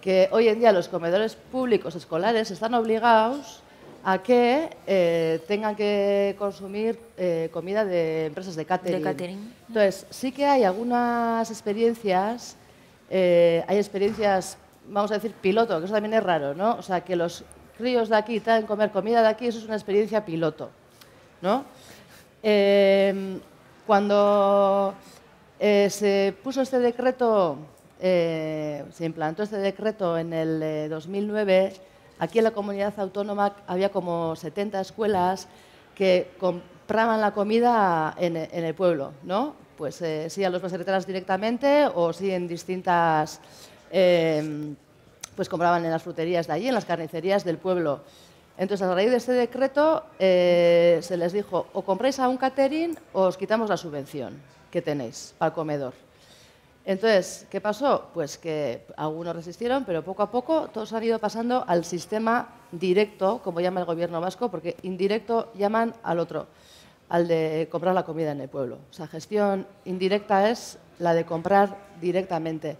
que hoy en día los comedores públicos escolares están obligados a que eh, tengan que consumir eh, comida de empresas de catering. Entonces, sí que hay algunas experiencias, eh, hay experiencias, vamos a decir, piloto, que eso también es raro, ¿no? O sea, que los críos de aquí traen comer comida de aquí, eso es una experiencia piloto, ¿no? Em, cuando se puso este decreto, se implantó este decreto en el 2009, Aquí en la comunidad autónoma había como 70 escuelas que compraban la comida en, el pueblo, ¿no? Pues eh, sí a los baserreteras directamente o sí en distintas... Em, pues compraban en las fruterías de allí, en las carnicerías del pueblo. Entonces, a raíz de este decreto, eh, se les dijo, o compráis a un catering o os quitamos la subvención que tenéis para el comedor. Entonces, ¿qué pasó? Pues que algunos resistieron, pero poco a poco todos han ido pasando al sistema directo, como llama el gobierno vasco, porque indirecto llaman al otro, al de comprar la comida en el pueblo. O sea, gestión indirecta es la de comprar directamente.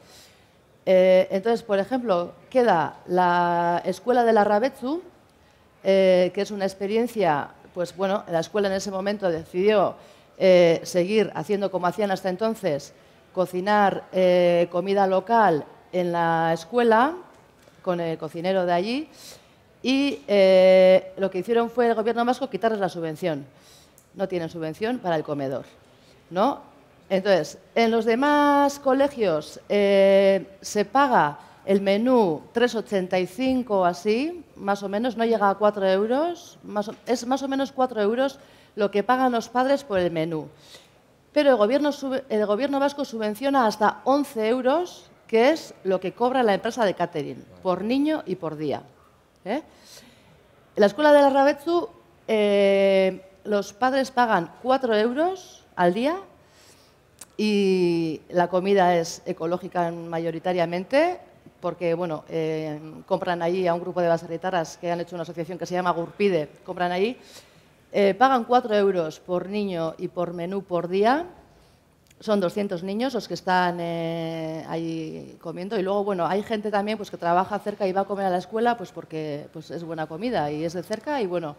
Eh, entonces, por ejemplo, queda la escuela de la Rabetzu, eh, que es una experiencia, pues bueno, la escuela en ese momento decidió eh, seguir haciendo como hacían hasta entonces, cocinar eh, comida local en la escuela con el cocinero de allí y eh, lo que hicieron fue el gobierno vasco quitarles la subvención. No tienen subvención para el comedor, ¿no? Entonces, en los demás colegios eh, se paga el menú 3,85 o así, más o menos, no llega a 4 euros, es más o menos 4 euros lo que pagan los padres por el menú pero el gobierno, vasco subvenciona hasta 11 euros, que es lo que cobra la empresa de catering, por niño y por día. En ¿eh? La escuela de la Rabetsu, eh, los padres pagan 4 euros al día y la comida es ecológica mayoritariamente, porque bueno, eh, compran allí a un grupo de basarritaras que han hecho una asociación que se llama Gurpide, compran allí eh, pagan 4 euros por niño y por menú por día. Son 200 niños los que están eh, ahí comiendo. Y luego, bueno, hay gente también pues, que trabaja cerca y va a comer a la escuela pues, porque pues, es buena comida y es de cerca. Y bueno,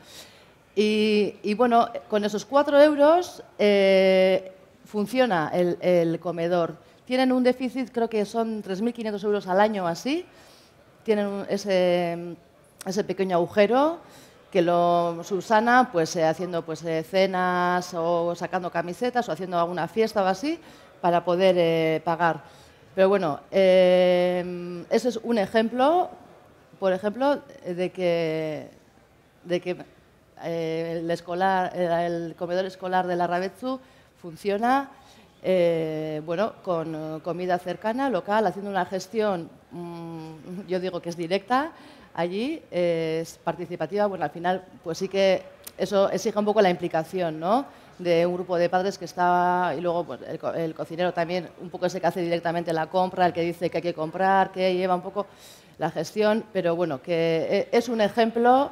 y, bueno con esos 4 euros eh, funciona el, comedor. Tienen un déficit, creo que son 3.500 euros al año así. Tienen ese pequeño agujero que lo, Susana, pues eh, haciendo pues, eh, cenas o sacando camisetas o haciendo alguna fiesta o así para poder eh, pagar. Pero bueno, ese es un ejemplo, por ejemplo, de que, de que el, escolar, el comedor escolar de la Rabetsu funciona bueno, con comida cercana, local, haciendo una gestión mm, yo digo que es directa, allí eh, es participativa, bueno, al final pues sí que eso exige un poco la implicación, ¿no? de un grupo de padres que está, y luego pues, el, cocinero también, un poco ese que hace directamente la compra, el que dice que hay que comprar, que lleva un poco la gestión, pero bueno, que eh, es un ejemplo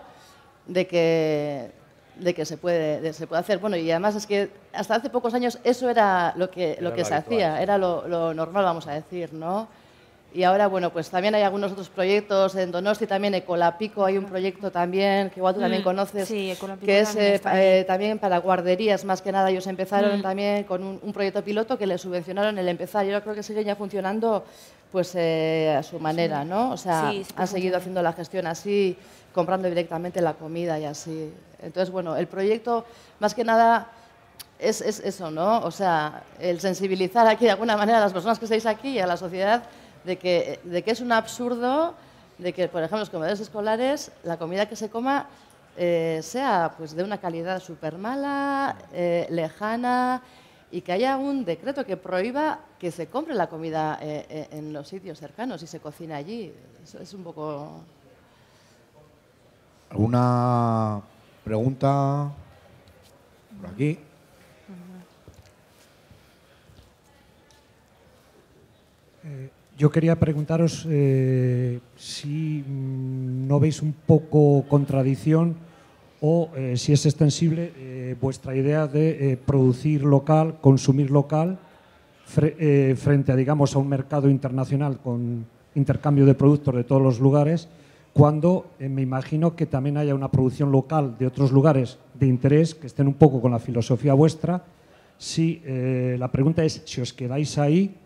de que, de que se, puede, se puede hacer. Bueno, y además es que hasta hace pocos años eso era lo que, lo que se hacía, era lo, lo, normal, vamos a decir, ¿no? Y ahora, bueno, pues también hay algunos otros proyectos en Donosti, también Ecolapico, hay un proyecto también que igual tú también mm, conoces, que es eh, eh, también, para guarderías, más que nada. Ellos empezaron mm. también con un, proyecto piloto que les subvencionaron el empezar. Yo creo que sigue ya funcionando pues eh, a su manera, ¿no? O sea, han seguido haciendo la gestión así, comprando directamente la comida y así. Entonces, bueno, el proyecto, más que nada... Es, es eso, ¿no? O sea, el sensibilizar aquí de alguna manera a las personas que estáis aquí y a la sociedad de que, de que es un absurdo de que, por ejemplo, los comedores escolares la comida que se coma eh, sea pues, de una calidad súper mala, eh, lejana, y que haya un decreto que prohíba que se compre la comida eh, en los sitios cercanos y se cocine allí. eso es un poco... ¿Alguna pregunta por aquí? Yo quería preguntaros eh, si mm, no veis un poco contradicción o eh, si es extensible eh, vuestra idea de producir local, consumir local, frente a, digamos, a un mercado internacional con intercambio de productos de todos los lugares, cuando me imagino que también haya una producción local de otros lugares de interés que estén un poco con la filosofía vuestra. Si la pregunta es si os quedáis ahí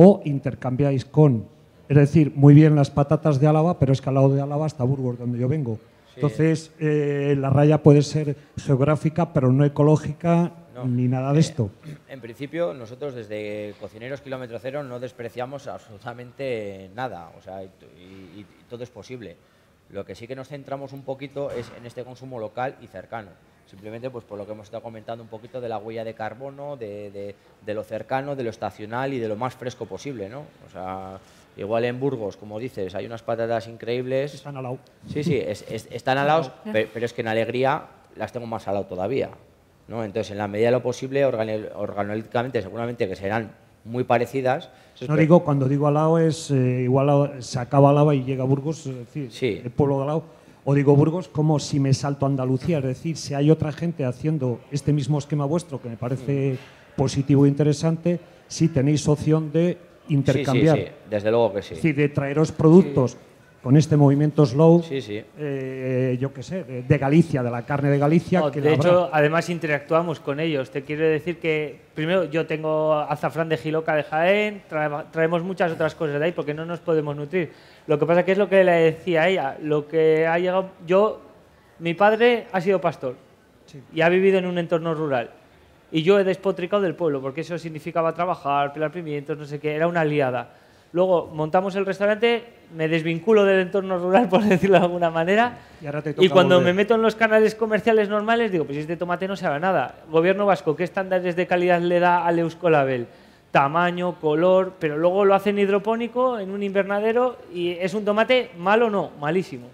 o intercambiáis con. Es decir, muy bien las patatas de Álava, pero es que al lado de Álava está Burgos, donde yo vengo. Entonces, eh, la raya puede ser geográfica, pero no ecológica ni nada de eh, esto. En principio, nosotros desde Cocineros Kilómetro Cero no despreciamos absolutamente nada, o sea, y todo es posible. Lo que sí que nos centramos un poquito es en este consumo local y cercano simplemente pues por lo que hemos estado comentando un poquito de la huella de carbono, de, lo cercano, de lo estacional y de lo más fresco posible, ¿no? O sea, igual en Burgos, como dices, hay unas patatas increíbles. Están al lado. Sí, sí, están al lado, pero, es que en Alegría las tengo más al lado todavía, ¿no? Entonces, en la medida de lo posible, organolíticamente seguramente que serán muy parecidas. No digo, cuando digo lado es eh, igual se acaba lado y llega a Burgos, es decir, el pueblo de lado o digo Burgos como si me salto a Andalucía. Es decir, si hay otra gente haciendo este mismo esquema vuestro, que me parece positivo e interesante, si tenéis opción de intercambiar. Sí, sí, desde luego que sí. de traeros productos con este movimiento slow, eh, yo qué sé, de, Galicia, de la carne de Galicia. de hecho, además interactuamos con ellos. Te quiero decir que, primero, yo tengo azafrán de Giloca de Jaén, traemos muchas otras cosas de ahí porque no nos podemos nutrir. Lo que pasa es que es lo que le decía ella, lo que ha llegado... Yo, mi padre ha sido pastor y ha vivido en un entorno rural. Y yo he despotricado del pueblo, porque eso significaba trabajar, pelar pimientos, no sé qué, era una liada. Luego montamos el restaurante, me desvinculo del entorno rural, por decirlo de alguna manera, y, cuando me meto en los canales comerciales normales, digo, pues este tomate no sabe nada. Gobierno vasco, ¿qué estándares de calidad le da al Euskolabel? tamaño, color, pero luego lo hacen hidropónico en un invernadero y es un tomate malo o no, malísimo.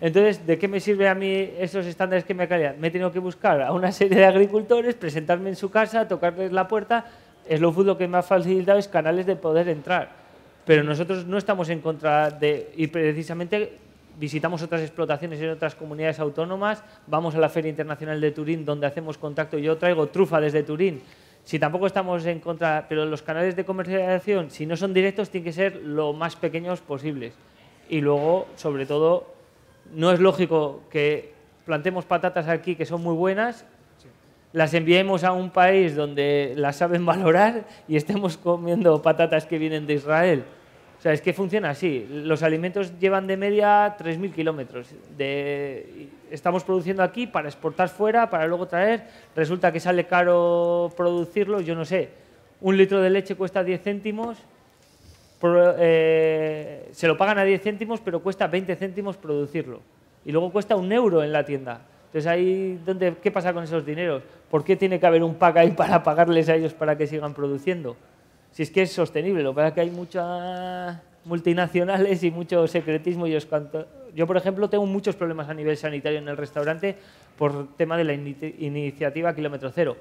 Entonces, ¿de qué me sirve a mí esos estándares que me calidad? Me he tenido que buscar a una serie de agricultores, presentarme en su casa, tocarles la puerta. Es lo Food que me ha facilitado es canales de poder entrar. Pero nosotros no estamos en contra de... ir precisamente visitamos otras explotaciones en otras comunidades autónomas, vamos a la Feria Internacional de Turín donde hacemos contacto. y Yo traigo trufa desde Turín si tampoco estamos en contra, pero los canales de comercialización, si no son directos, tienen que ser lo más pequeños posibles. Y luego, sobre todo, no es lógico que plantemos patatas aquí que son muy buenas, las enviemos a un país donde las saben valorar y estemos comiendo patatas que vienen de Israel. O sea, es que funciona así. Los alimentos llevan de media 3.000 kilómetros de, estamos produciendo aquí para exportar fuera, para luego traer, resulta que sale caro producirlo, yo no sé, un litro de leche cuesta 10 céntimos, eh, se lo pagan a 10 céntimos, pero cuesta 20 céntimos producirlo. Y luego cuesta un euro en la tienda. Entonces, ahí, donde, ¿qué pasa con esos dineros? ¿Por qué tiene que haber un pack ahí para pagarles a ellos para que sigan produciendo? Si es que es sostenible, lo que pasa es que hay mucha multinacionales y mucho secretismo y Yo, por ejemplo, tengo muchos problemas a nivel sanitario en el restaurante por tema de la iniciativa Kilómetro Cero.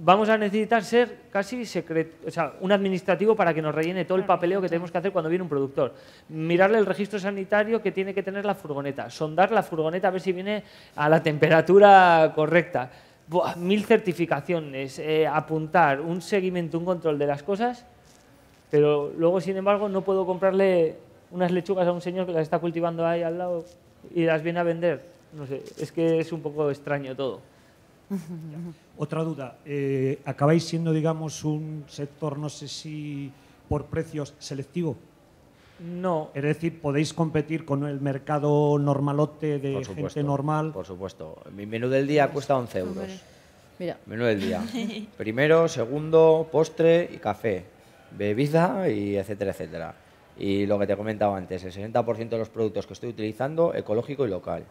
Vamos a necesitar ser casi secreto, o sea, un administrativo para que nos rellene todo el papeleo que tenemos que hacer cuando viene un productor. Mirarle el registro sanitario que tiene que tener la furgoneta. Sondar la furgoneta a ver si viene a la temperatura correcta. mil certificaciones, eh, apuntar, un seguimiento, un control de las cosas pero luego, sin embargo, no puedo comprarle unas lechugas a un señor que las está cultivando ahí al lado y las viene a vender. No sé, es que es un poco extraño todo. Otra duda, eh, ¿acabáis siendo, digamos, un sector, no sé si por precios, selectivo? No. Es decir, podéis competir con el mercado normalote de gente normal. Por supuesto. Mi menú del día cuesta 11 euros. Mira. Menú del día. Primero, segundo, postre y café bebida y etcétera, etcétera. Y lo que te comentaba antes, el 60% de los productos que estoy utilizando, ecológico y local.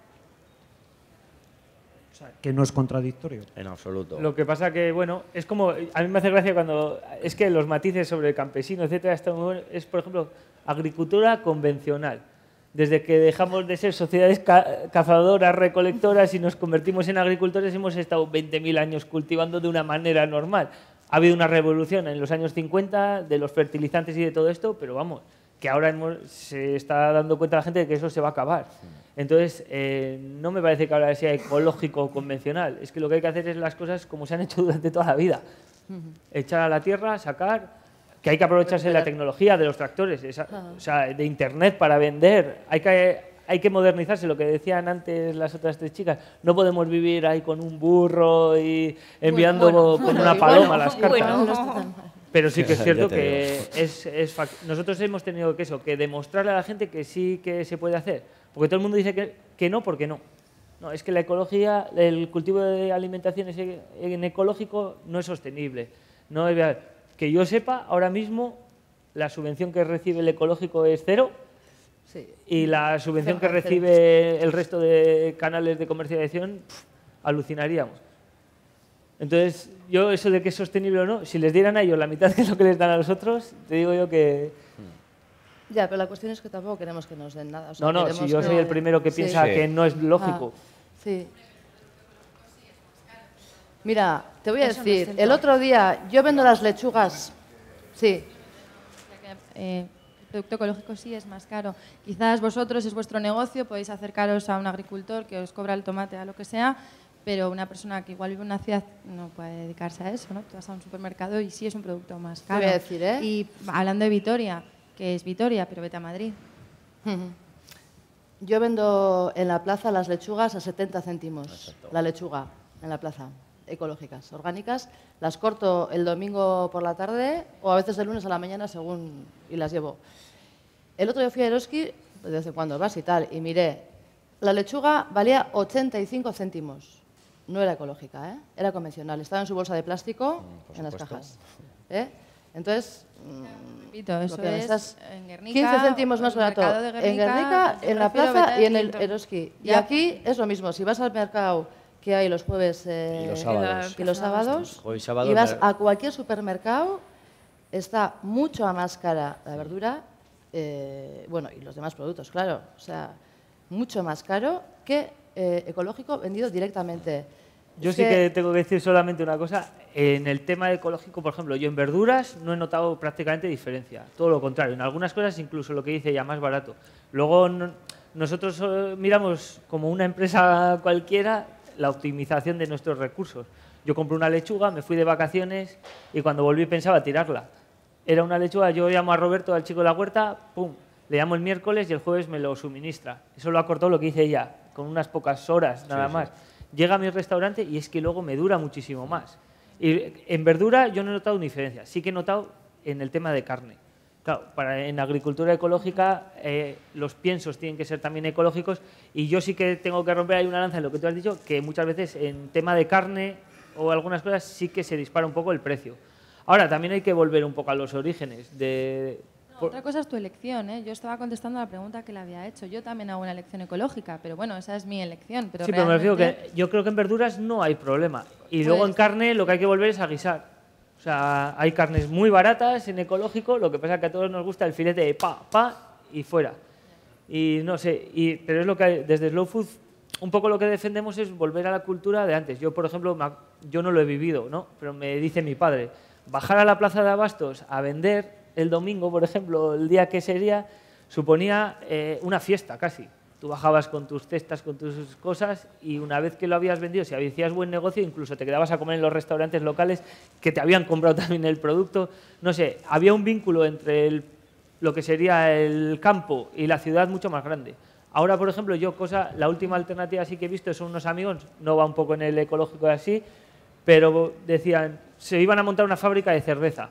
O sea, que no es contradictorio. En absoluto. Lo que pasa que, bueno, es como, a mí me hace gracia cuando, es que los matices sobre el campesino, etcétera, es, por ejemplo, agricultura convencional desde que dejamos de ser sociedades cazadoras, recolectoras y nos convertimos en agricultores, hemos estado 20.000 años cultivando de una manera normal ha habido una revolución en los años 50 de los fertilizantes y de todo esto, pero vamos, que ahora se está dando cuenta la gente de que eso se va a acabar. Entonces, eh, no me parece que ahora sea ecológico o convencional. Es que lo que hay que hacer es las cosas como se han hecho durante toda la vida. Echar a la tierra, sacar, que hay que aprovecharse de la tecnología, de los tractores, o sea, de Internet para vender. Hay que hay que modernizarse, lo que decían antes las otras tres chicas. No podemos vivir ahí con un burro y enviando con una paloma las cartas. pero sí que es cierto que es, nosotros hemos tenido que eso, que demostrarle a la gente que sí que se puede hacer. Porque todo el mundo dice que, que no, porque no. No, es que la ecología, el cultivo de alimentación en ecológico no es sostenible. No, que yo sepa, ahora mismo la subvención que recibe el ecológico es cero y la subvención que recibe el resto de canales de comercialización, alucinaríamos. Entonces, yo eso de que es sostenible o no, si les dieran a ellos la mitad de lo que les dan a los otros, te digo yo que... Hmm. Ya, pero la cuestión es que tampoco queremos que nos den nada. no, no, si yo soy el primero que piensa que no es ah, lógico. sí. Mira, te voy a decir, el otro día yo vendo las lechugas, sí. Eh, producto ecológico sí es más caro. Quizás vosotros es vuestro negocio, podéis acercaros a un agricultor que os cobra el tomate, a lo que sea, pero una persona que igual vive en una ciudad no puede dedicarse a eso, ¿no? Tú vas a un supermercado y sí es un producto más caro. decir, ¿eh? Y hablando de Vitoria, que es Vitoria, pero vete a Madrid. Yo vendo en la plaza las lechugas a 70 céntimos, la lechuga en la plaza ecológicas, orgánicas. Las corto el domingo por la tarde o a veces el lunes a la mañana según y las llevo. El otro día fui a Eroski, desde cuando vas y tal, y miré, la lechuga valía 85 céntimos. No era ecológica, ¿eh? era convencional. Estaba en su bolsa de plástico mm, en las cajas. ¿eh? Entonces, 15 mm, céntimos más barato en Guernica, en, Guernica, en la plaza y en el Eroski. Y aquí es lo mismo, si vas al mercado que hay los jueves que eh, y los sábados. Y vas a cualquier supermercado, está mucho más cara la verdura, eh, bueno, y los demás productos, claro, o sea, mucho más caro que eh, ecológico vendido directamente. Yo sí que... tengo que decir solamente una cosa. En el tema ecológico, por ejemplo, yo en verduras no he notado prácticamente diferencia. Todo lo contrario. En algunas cosas incluso lo que dice ya más barato. Luego nosotros miramos como una empresa cualquiera la optimización de nuestros recursos. Yo compré una lechuga, me fui de vacaciones y cuando volví pensaba tirarla. Era una lechuga, yo llamo a Roberto, al chico de la huerta, pum, le llamo el miércoles y el jueves me lo suministra. Eso lo acortó lo que hice ya, con unas pocas horas nada más. Llega a mi restaurante y es que luego me dura muchísimo más. Y en verdura yo no he notado una diferencia, sí que he notado en el tema de carne Claro, en agricultura ecológica eh, los piensos tienen que ser también ecológicos y yo sí que tengo que romper ahí una lanza en lo que tú has dicho, que muchas veces en tema de carne o algunas cosas sí que se dispara un poco el precio. Ahora, también hay que volver un poco a los orígenes. De, Otra cosa es tu elección, ¿eh? yo estaba contestando a la pregunta que le había hecho. Yo también hago una elección ecológica, pero bueno, esa es mi elección. Pero sí, pero me refiero que yo creo que en verduras no hay problema. Y pues luego en carne lo que hay que volver es a guisar. O sea, hay carnes muy baratas en ecológico, lo que pasa es que a todos nos gusta el filete de pa, pa y fuera. Y no sé, pero es lo que desde Slow Food un poco lo que defendemos es volver a la cultura de antes. Yo, por ejemplo, yo no lo he vivido, ¿no? Pero me dice mi padre, bajar a la plaza de abastos a vender el domingo, por ejemplo, el día que sería, suponía eh, una fiesta casi. Tú bajabas con tus cestas, con tus cosas y una vez que lo habías vendido, si hacías buen negocio, incluso te quedabas a comer en los restaurantes locales que te habían comprado también el producto. No sé, había un vínculo entre lo que sería el campo y la ciudad mucho más grande. Ahora, por ejemplo, yo cosa, la última alternativa sí que he visto son unos amigos, no va un poco en el ecológico así, pero decían, se iban a montar una fábrica de cerveza.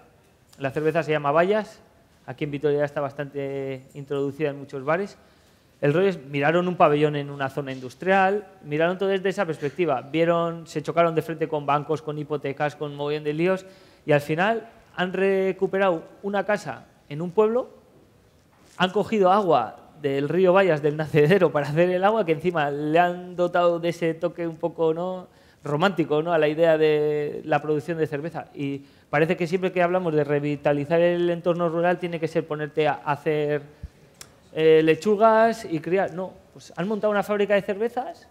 La cerveza se llama Vallas, aquí en Vitoria está bastante introducida en muchos bares el rollo es, miraron un pabellón en una zona industrial, miraron todo desde esa perspectiva, vieron, se chocaron de frente con bancos, con hipotecas, con movimientos de líos, y al final han recuperado una casa en un pueblo, han cogido agua del río Vallas, del nacedero, para hacer el agua, que encima le han dotado de ese toque un poco ¿no? romántico ¿no? a la idea de la producción de cerveza. Y parece que siempre que hablamos de revitalizar el entorno rural tiene que ser ponerte a hacer eh, lechugas y criar. No, pues han montado una fábrica de cervezas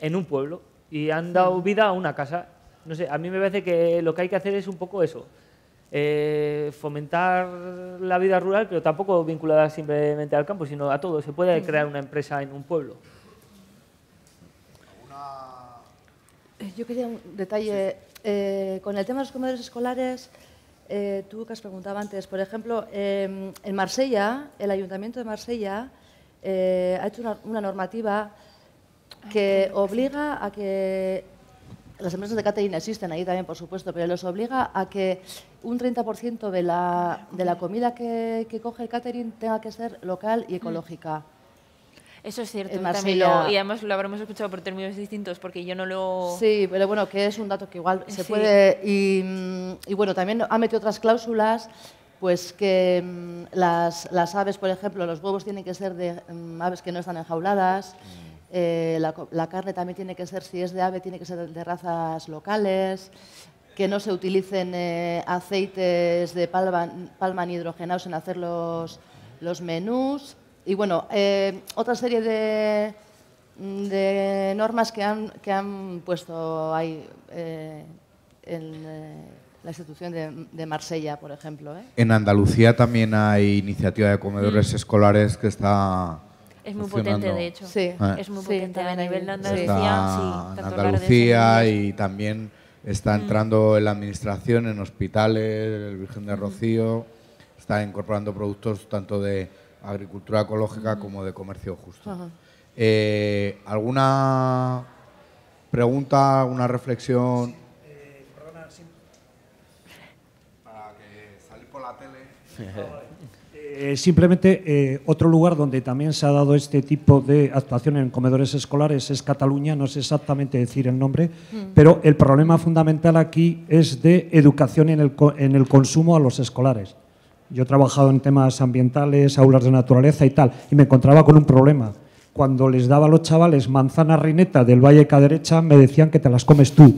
en un pueblo y han dado vida a una casa. No sé, a mí me parece que lo que hay que hacer es un poco eso. Eh, fomentar la vida rural, pero tampoco vinculada simplemente al campo, sino a todo. Se puede crear una empresa en un pueblo. Eh, yo quería un detalle. con el tema de los comedores escolares, eh, tú que has preguntado antes, por ejemplo, em, en Marsella, el Ayuntamiento de Marsella eh, ha hecho una, normativa ah, que obliga a que las empresas de catering existen ahí también, por supuesto, pero los obliga a que un 30% de la, de la comida que, que, coge el catering tenga que ser local y mm. ecológica. Eso es cierto, y además lo habremos escuchado por términos distintos porque yo no lo... Sí, pero bueno, que es un dato que igual se puede... Mm, y, bueno, también ha metido otras cláusulas, pues que mm, las, las, aves, por ejemplo, los huevos tienen que ser de mm, aves que no están enjauladas, eh, la, carne también tiene que ser, si es de ave, tiene que ser de razas locales, que no se utilicen eh, aceites de palma, palma, hidrogenados en hacer los, los menús. Y bueno, eh, otra serie de, de normas que han, que han puesto ahí eh, en eh, la institución de, Marsella, por ejemplo. En Andalucía también hay iniciativa de comedores mm. escolares que está... Es muy potente, de hecho. Sí. Ah. Es muy potente a nivel de Andalucía. sí, en Andalucía y también está mm. entrando en la administración, en hospitales, el Virgen de Rocío, está incorporando productos tanto de agricultura ecológica como de comercio justo. Eh, ¿Alguna pregunta, alguna reflexión? Eh, Para salir por la tele. Eh, simplemente otro lugar donde también se ha dado este tipo de actuación en comedores escolares es Cataluña, no sé exactamente decir el nombre, mm. pero el problema fundamental aquí es de educación en el, en el consumo a los escolares. Yo he trabajado en temas ambientales, aulas de naturaleza y tal, y me encontraba con un problema. Cuando les daba a los chavales manzana rineta del Valle Caderecha, me decían que te las comes tú,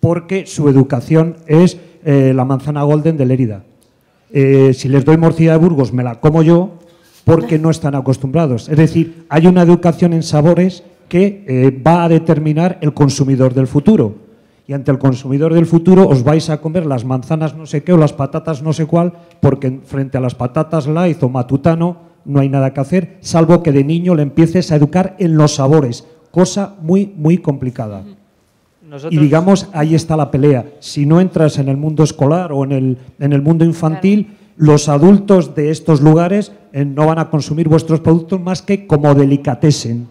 porque su educación es eh, la manzana golden de Lérida. herida. Eh, si les doy morcilla de Burgos, me la como yo, porque no están acostumbrados. Es decir, hay una educación en sabores que eh, va a determinar el consumidor del futuro y ante el consumidor del futuro os vais a comer las manzanas no sé qué o las patatas no sé cuál, porque frente a las patatas light o matutano no hay nada que hacer, salvo que de niño le empieces a educar en los sabores, cosa muy, muy complicada. Y digamos, ahí está la pelea. Si no entras en el mundo escolar o en el, en el mundo infantil, los adultos de estos lugares eh, no van a consumir vuestros productos más que como delicatesen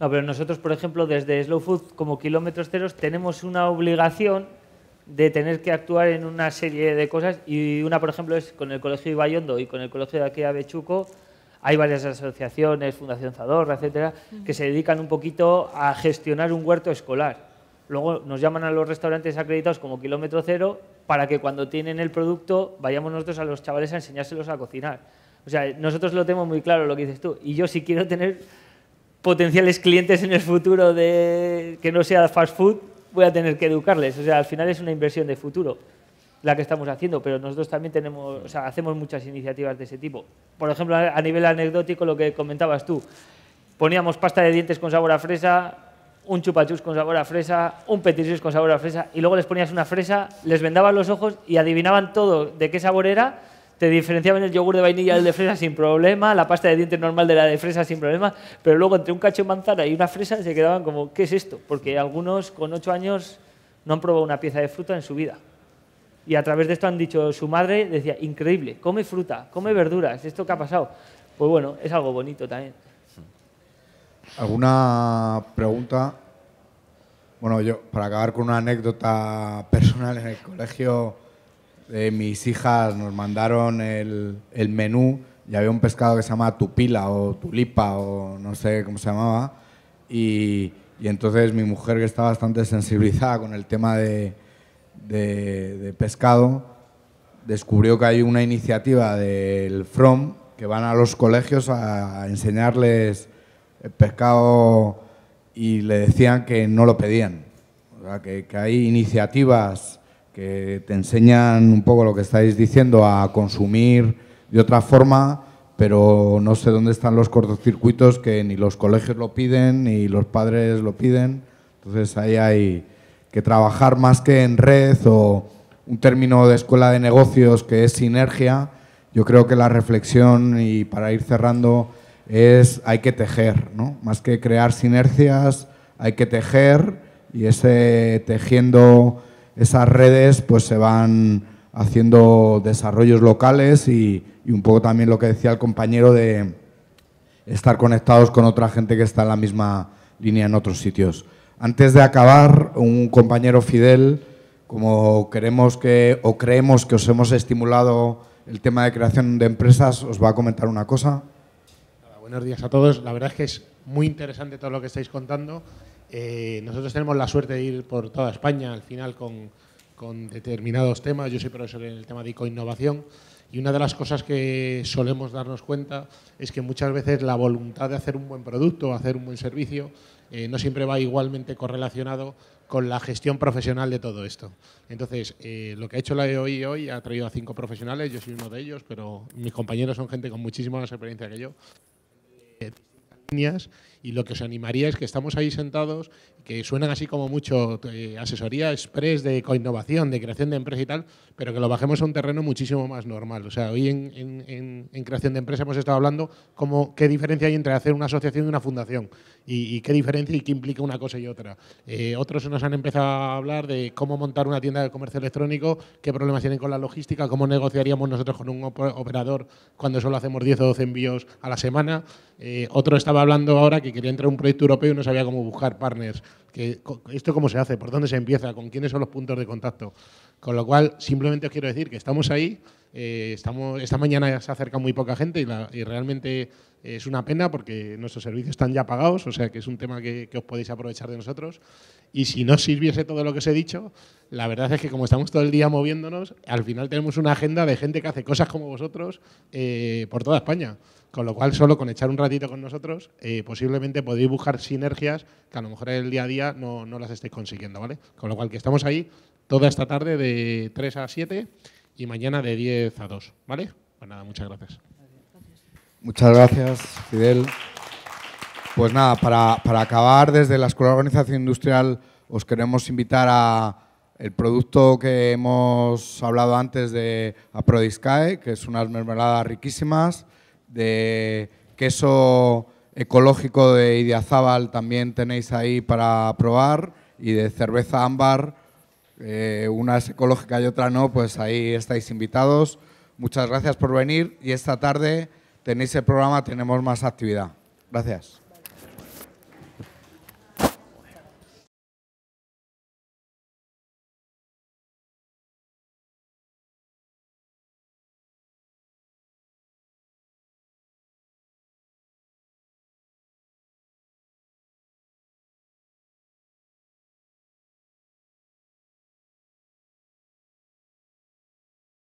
no, pero nosotros, por ejemplo, desde Slow Food, como kilómetros ceros, tenemos una obligación de tener que actuar en una serie de cosas y una, por ejemplo, es con el Colegio Ibayondo y con el Colegio de aquí a Bechuco, hay varias asociaciones, Fundación Zadorra, etcétera, que se dedican un poquito a gestionar un huerto escolar. Luego nos llaman a los restaurantes acreditados como kilómetro cero para que cuando tienen el producto vayamos nosotros a los chavales a enseñárselos a cocinar. O sea, nosotros lo tenemos muy claro lo que dices tú. Y yo sí quiero tener potenciales clientes en el futuro de que no sea fast food, voy a tener que educarles. O sea, al final es una inversión de futuro la que estamos haciendo, pero nosotros también tenemos, hacemos muchas iniciativas de ese tipo. Por ejemplo, a nivel anecdótico, lo que comentabas tú, poníamos pasta de dientes con sabor a fresa, un chupachus con sabor a fresa, un petiscos con sabor a fresa, y luego les ponías una fresa, les vendaban los ojos y adivinaban todo de qué sabor era te diferenciaban el yogur de vainilla del de fresa sin problema, la pasta de dientes normal de la de fresa sin problema, pero luego entre un cacho de manzana y una fresa se quedaban como, ¿qué es esto? Porque algunos con ocho años no han probado una pieza de fruta en su vida. Y a través de esto han dicho, su madre decía, increíble, come fruta, come verduras, ¿esto qué ha pasado? Pues bueno, es algo bonito también. ¿Alguna pregunta? Bueno, yo, para acabar con una anécdota personal en el colegio eh, mis hijas nos mandaron el, menú y había un pescado que se llama tupila o tulipa o no sé cómo se llamaba. Y, entonces mi mujer, que está bastante sensibilizada con el tema de, pescado, descubrió que hay una iniciativa del FROM que van a los colegios a enseñarles el pescado y le decían que no lo pedían. O sea, que, que hay iniciativas que te enseñan un poco lo que estáis diciendo a consumir de otra forma, pero no sé dónde están los cortocircuitos que ni los colegios lo piden ni los padres lo piden. Entonces ahí hay que trabajar más que en red o un término de escuela de negocios que es sinergia. Yo creo que la reflexión y para ir cerrando es hay que tejer, ¿no? Más que crear sinergias, hay que tejer y ese tejiendo esas redes pues se van haciendo desarrollos locales y, un poco también lo que decía el compañero de estar conectados con otra gente que está en la misma línea en otros sitios. Antes de acabar, un compañero Fidel, como queremos que o creemos que os hemos estimulado el tema de creación de empresas, os va a comentar una cosa. Buenos días a todos. La verdad es que es muy interesante todo lo que estáis contando eh, nosotros tenemos la suerte de ir por toda España al final con, determinados temas. Yo soy profesor en el tema de eco-innovación y una de las cosas que solemos darnos cuenta es que muchas veces la voluntad de hacer un buen producto, hacer un buen servicio, eh, no siempre va igualmente correlacionado con la gestión profesional de todo esto. Entonces, eh, lo que ha hecho la EOI hoy ha traído a cinco profesionales, yo soy uno de ellos, pero mis compañeros son gente con muchísima más experiencia que yo y lo que os animaría es que estamos ahí sentados, que suenan así como mucho eh, asesoría express de coinnovación, de creación de empresa y tal, pero que lo bajemos a un terreno muchísimo más normal. O sea, hoy en, en, en, creación de empresa hemos estado hablando como qué diferencia hay entre hacer una asociación y una fundación y, qué diferencia y qué implica una cosa y otra. Eh, otros nos han empezado a hablar de cómo montar una tienda de comercio electrónico, qué problemas tienen con la logística, cómo negociaríamos nosotros con un operador cuando solo hacemos 10 o 12 envíos a la semana. Eh, otro estaba hablando ahora que quería entrar a un proyecto europeo y no sabía cómo buscar partners. Que, ¿Esto cómo se hace? ¿Por dónde se empieza? ¿Con quiénes son los puntos de contacto? Con lo cual, simplemente os quiero decir que estamos ahí. Eh, estamos, esta mañana se acerca muy poca gente y, y, realmente eh, es una pena porque nuestros servicios están ya pagados, o sea que es un tema que, os podéis aprovechar de nosotros. Y si no sirviese todo lo que os he dicho, la verdad es que como estamos todo el día moviéndonos, al final tenemos una agenda de gente que hace cosas como vosotros eh, por toda España. Con lo cual, solo con echar un ratito con nosotros, eh, posiblemente podéis buscar sinergias que a lo mejor en el día a día no, no, las estéis consiguiendo, ¿vale? Con lo cual, que estamos ahí toda esta tarde de 3 a 7 y mañana de 10 a 2, ¿vale? Pues nada, muchas gracias. Muchas gracias, Fidel. Pues nada, para, para acabar, desde la Escuela de Organización Industrial os queremos invitar a el producto que hemos hablado antes de Aprodiscae, que es unas mermeladas riquísimas, de queso ecológico de Idiazábal también tenéis ahí para probar y de cerveza ámbar, eh, una es ecológica y otra no, pues ahí estáis invitados. Muchas gracias por venir y esta tarde tenéis el programa, tenemos más actividad. Gracias.